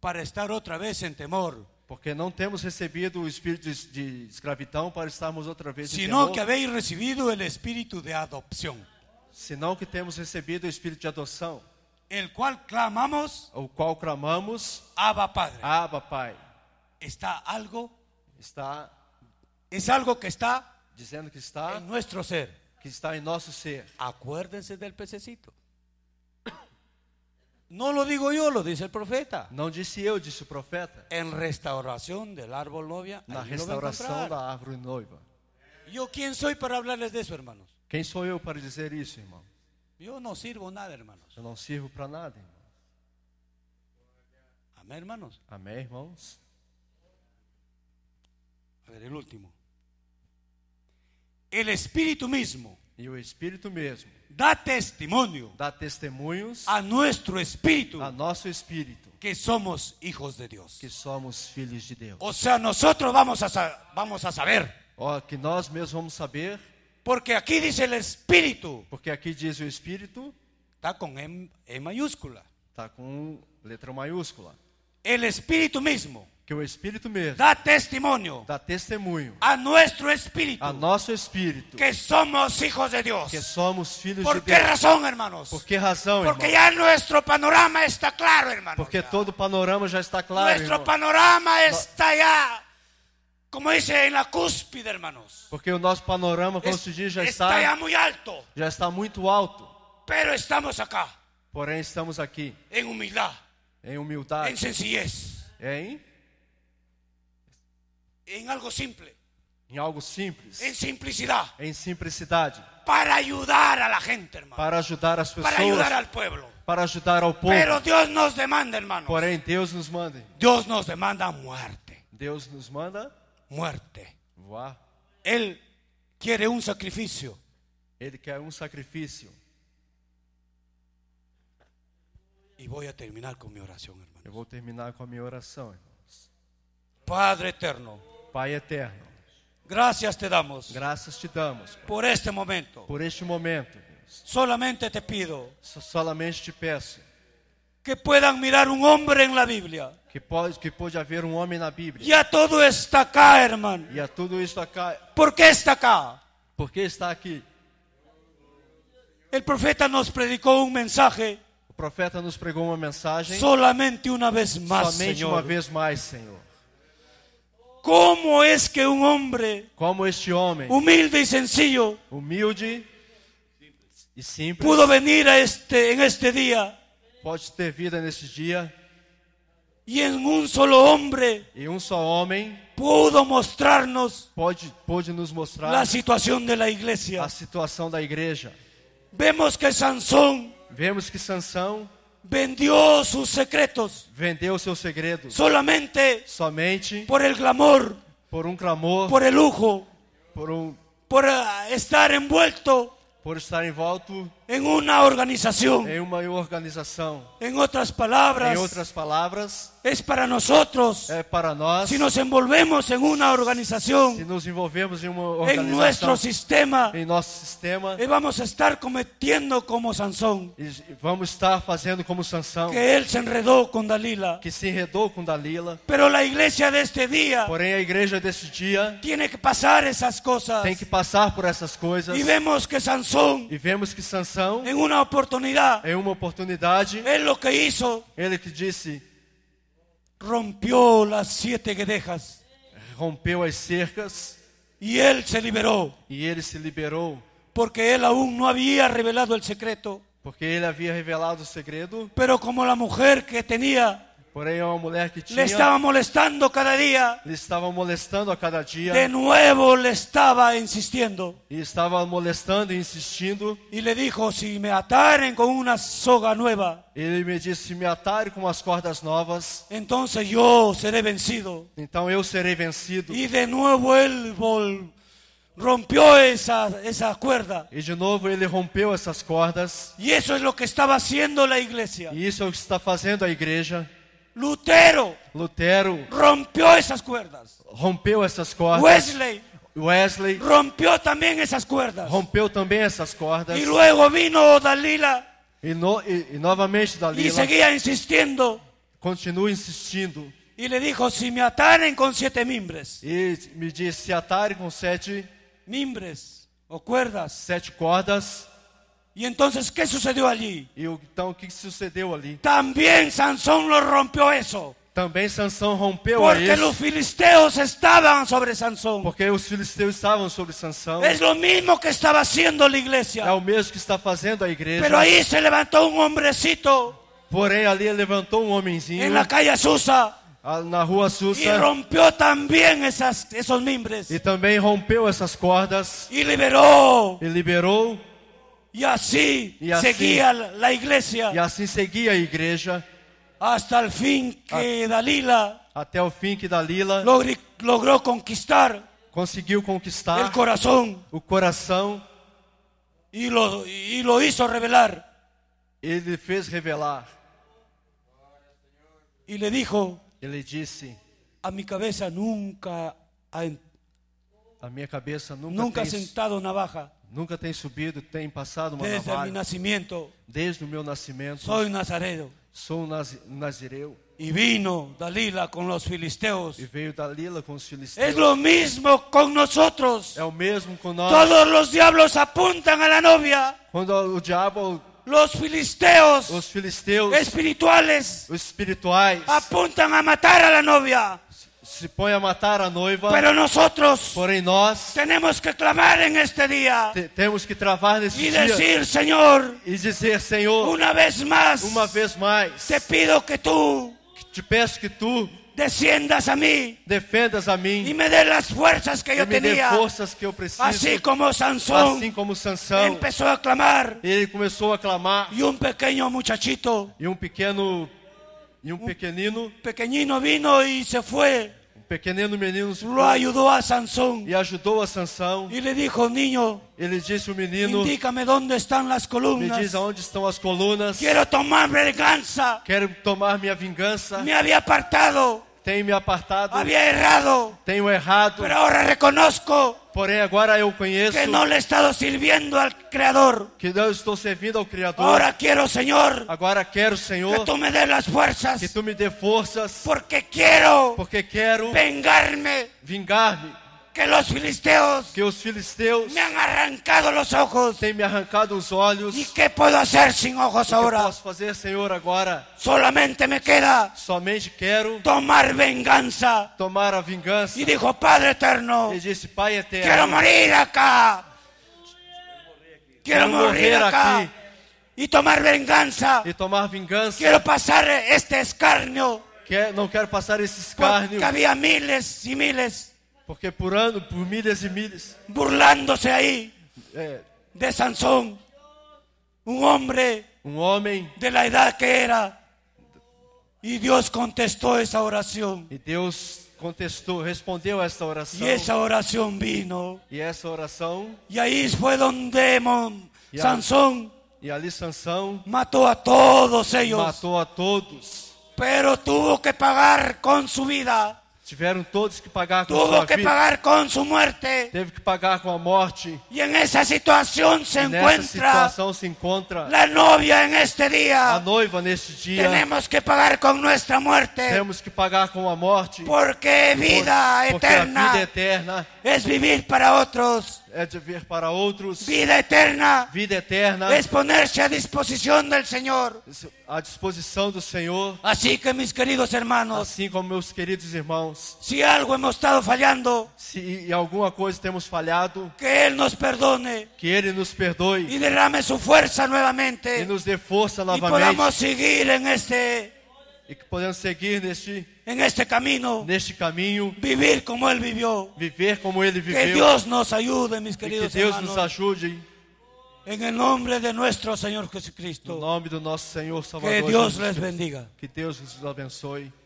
para estar otra vez en temor. Porque no hemos recibido el espíritu de esclavitud para estarmos otra vez em temor. Sino que habéis recibido el espíritu de adopción. sino que temos recibido el espíritu de adopción, El cual clamamos. O cual clamamos. Abba Padre. Abba Pai. Está algo. Está. Es algo que está. diciendo que está. En nuestro ser. Que está en em nuestro ser. Acuérdense del pececito. No lo digo yo, lo dice el profeta. No dice yo, dice el profeta. En restauración del árbol novia. restauración de la árbol noiva. Yo quién soy para hablarles de eso, hermanos? ¿Quién soy yo para decir eso, Yo no sirvo nada, hermanos. Yo sirvo para nada, irmão. hermanos. Amén, hermanos. A ver, el último. El espíritu mismo E o Espírito mesmo dá testemunho, dá testemunhos a nosso espírito, a nosso espírito que somos filhos de Deus, que somos filhos de Deus. Ou seja, nós vamos a vamos a saber, oh, que nós mesmos vamos saber, porque aqui diz o Espírito, porque aqui diz o Espírito, tá com M, e maiúscula, tá com letra maiúscula. O Espírito mesmo que o Espírito mesmo dá testemunho, dá testemunho a nosso espírito, a nosso espírito que somos filhos de Deus, que somos filhos Por de Deus. Por que razão, irmãos? Por que razão, Porque irmãos? já nosso panorama está claro, irmão Porque já. todo panorama já está claro. Nosso panorama está já como disse em la cúspide, irmãos. Porque o nosso panorama, como es, se diz, já está, está muito alto. Já está muito alto. Pero estamos acá. Porém estamos aqui. Em humildade. Em humildade. Em sencillez. Em En algo simple. En em algo simples. En simplicidad. En em simplicidad. Para ayudar a la gente, hermano. Para ayudar a las personas. Para ayudar al pueblo. Para ayudar al pueblo. Pero Dios nos demanda, hermano. Porém Dios nos manda. Dios nos demanda muerte. Dios nos manda muerte. Va. Él quiere un sacrificio. Él quiere un um sacrificio. Y voy a terminar con mi oración, hermano. voy a terminar con mi oración. Padre eterno. Pai eterno, graças te damos. Graças te damos Pai, por este momento. por este momento. Deus. Solamente te pido So- Solamente te peço que puedan mirar un hombre en la Biblia. que pode, que pôde haver um homem na Bíblia. Ya todo está acá, hermano. E a tudo isso acá, ¿Por qué está acá? porque está aqui. El profeta nos predicó un mensaje O profeta nos pregou uma mensagem solamente una vez más, somente Señor. uma vez mais, Senhor como é que um hombre como este homem humilde e sencillo humilde e simples pudo venir a este en este día pode ter vida neste dia e em um solo homem e um só homem pudo mostrar-nos pode pode nos mostrar a situação da igreja a situação da igreja vemos que Sansão vemos que Sansão vendió sus secretos. Vendió sus segredos Solamente somente por el clamor, por un clamor, por el lujo, por un. por ah, estar envuelto por estar envuelto. em uma organização. Em uma organização. Em outras palavras. Em outras palavras. É para nós. É para nós. Se nos envolvemos em uma organização. Se nos envolvemos em uma organização. Em nosso sistema. Em nosso sistema. E eh, vamos estar cometendo como Sansão. E vamos estar fazendo como Sansão. Que ele se enredou com Dalila. Que se enredou com Dalila. Pero a igreja deste dia. Porém a igreja deste dia. Tem que passar essas coisas. Tem que passar por essas coisas. E vemos que Sansão. E vemos que Sansão oração, em uma oportunidade, em uma oportunidade, ele que hizo, ele que disse, rompeu as sete guedejas, rompeu as cercas, e ele se liberou, e ele se liberou, porque ele aún não havia revelado o secreto, porque ele havia revelado o segredo, pero como a mulher que tinha Porém, é uma mulher que tinha, le estaba molestando cada dia. Le estava molestando a cada dia. De novo, le estava insistindo. E estava molestando e insistindo. E le dijo, si me atarem com uma soga nova. Ele me disse, se me atarem com as cordas novas. Entonces eu serei vencido. Então eu serei vencido. E de novo, ele volvió rompió esa, esa cuerda. E de novo ele rompeu essas cordas. E isso é o que estava fazendo a igreja. E isso é o que está fazendo a igreja. Lutero, Lutero rompeu essas cordas. Rompeu essas cordas. Wesley Wesley rompeu também essas cordas. Rompeu também essas cordas. E logo vino Dalila. E, no, e, e novamente Dalila. E seguia insistindo. Continua insistindo. E lhe disse: se me atarem com sete mimbres. E me disse: se atarem com sete mimbres ou cordas. Sete cordas. Y entonces qué sucedió allí? Y e entonces então o que sucedeu ali? lo rompió eso. También Sansón rompeu eso. Porque los filisteos estaban sobre Sansón. Porque los filisteos estaban sobre Sansón. Es lo mismo que estaba haciendo la iglesia. É o mesmo que está fazendo a igreja. Pero ahí se levantó un hombrecito. Porém ali levantou um homenzinho. En la calle Susa. Ah, na rua Susa. E rompeu também essas, esses mimbres. E também rompeu essas cordas. Y liberó. E liberou E assim, e assim seguia a igreja. E assim seguia a igreja. Hasta o fim que ah. Dalila. Até o fim que Dalila. Logre, logrou conquistar. Conseguiu conquistar. O coração. O coração. E lo, e lo hizo revelar. Ele fez revelar. E lhe dijo. Ele disse. A minha cabeça nunca. A, minha cabeça nunca. Nunca sentado navaja. Nunca tem subido, tem passado uma Desde navalha. nascimento. Desde o meu nascimento. Sou nazareno. Sou naz, nazireu. E vino Lila com os filisteus. E veio da Lila com os filisteus. É o mesmo com nós. É o mesmo com nós. Todos os diabos apontam à novia. Quando o diabo os filisteus, os filisteus espirituais, os espirituais apontam a matar a novia se põe a matar a noiva. Pero nosotros porém nós temos que clamar em este dia. temos que travar neste e dizer, Senhor, e dizer, Senhor, uma vez mais, uma vez mais, te pido que tu, te peço que tu desciendas a mim. defendas a mim. E me dê as forças que eu tenía, Forças que eu preciso, Assim como Sansão. Assim como Sansão. Começou a clamar, ele começou a clamar E um pequeno muchachito E um pequeno. E um un Pequenino pequeñino vino e se foi pequenino menino lo ayudó a Sansón e ajudou a Sansão. E lhe dijo, niño, ele disse o menino, indique-me onde estão as colunas, Me diz aonde estão as colunas. Quero tomar vingança, Quero tomar minha vingança. Me havia apartado. Tenho me apartado. Havia errado. Tenho errado. Pero ahora reconozco Porém agora eu conheço que não lhe estado servindo ao Criador. Que Deus estou servindo ao Criador. Agora quero, Senhor. Agora quero, Senhor. Que tu me dê as forças. Que tu me dê forças. Porque quero. Porque quero. Vingar-me. Vingar-me que los filisteos que os filisteus me han arrancado los ojos y me arrancado los ojos. ¿Y qué puedo hacer sin ojos ¿Qué puedo hacer, Señor, ahora? solamente me queda Solamente quiero tomar venganza tomar a vingança Y dijo Padre eterno Y e dice padre eterno morir acá Quiero morir acá Y tomar venganza Y e tomar venganza. Quiero pasar este escarnio. que, no quiero pasar este escarnio Que había miles y miles Porque por ano, por milhas e milhas. Burlando-se aí. É, de Sansão Um homem. Um homem. De la idade que era. E Deus contestou essa oração. E Deus contestou, respondeu a esta oração. E essa oração vino. E essa oração. E aí foi onde Sansão. E ali Sansão matou a todos eles. Matou a todos. Pero tuvo que pagar com sua vida. Tiveram todos que pagar com Tuvo sua que vida. pagar Teve que pagar com a morte. E em essa se nessa situação se encontra a noiva em este A noiva neste dia. que pagar Temos que pagar com a morte. Porque vida Por, eterna. Porque a vida eterna é vivir para outros é de ver para outros vida eterna, vida eterna, exponer-se à disposição do Senhor, à disposição do Senhor. Assim que meus queridos irmãos, assim como meus queridos irmãos, se algo hemos estado falhando, se e alguma coisa temos falhado, que Ele nos perdoe que Ele nos perdoe e derrame sua força novamente, e nos dê força novamente, e podamos seguir em e que podemos seguir neste en este camino, neste caminho, vivir como ele viveu, viver como ele viveu. Que Deus nos ajude, meus queridos irmãos que Deus nos ajude. Em nome de nosso Senhor Jesus Cristo. No nome do nosso Senhor Salvador. Que Deus les bendiga. Que Deus nos abençoe.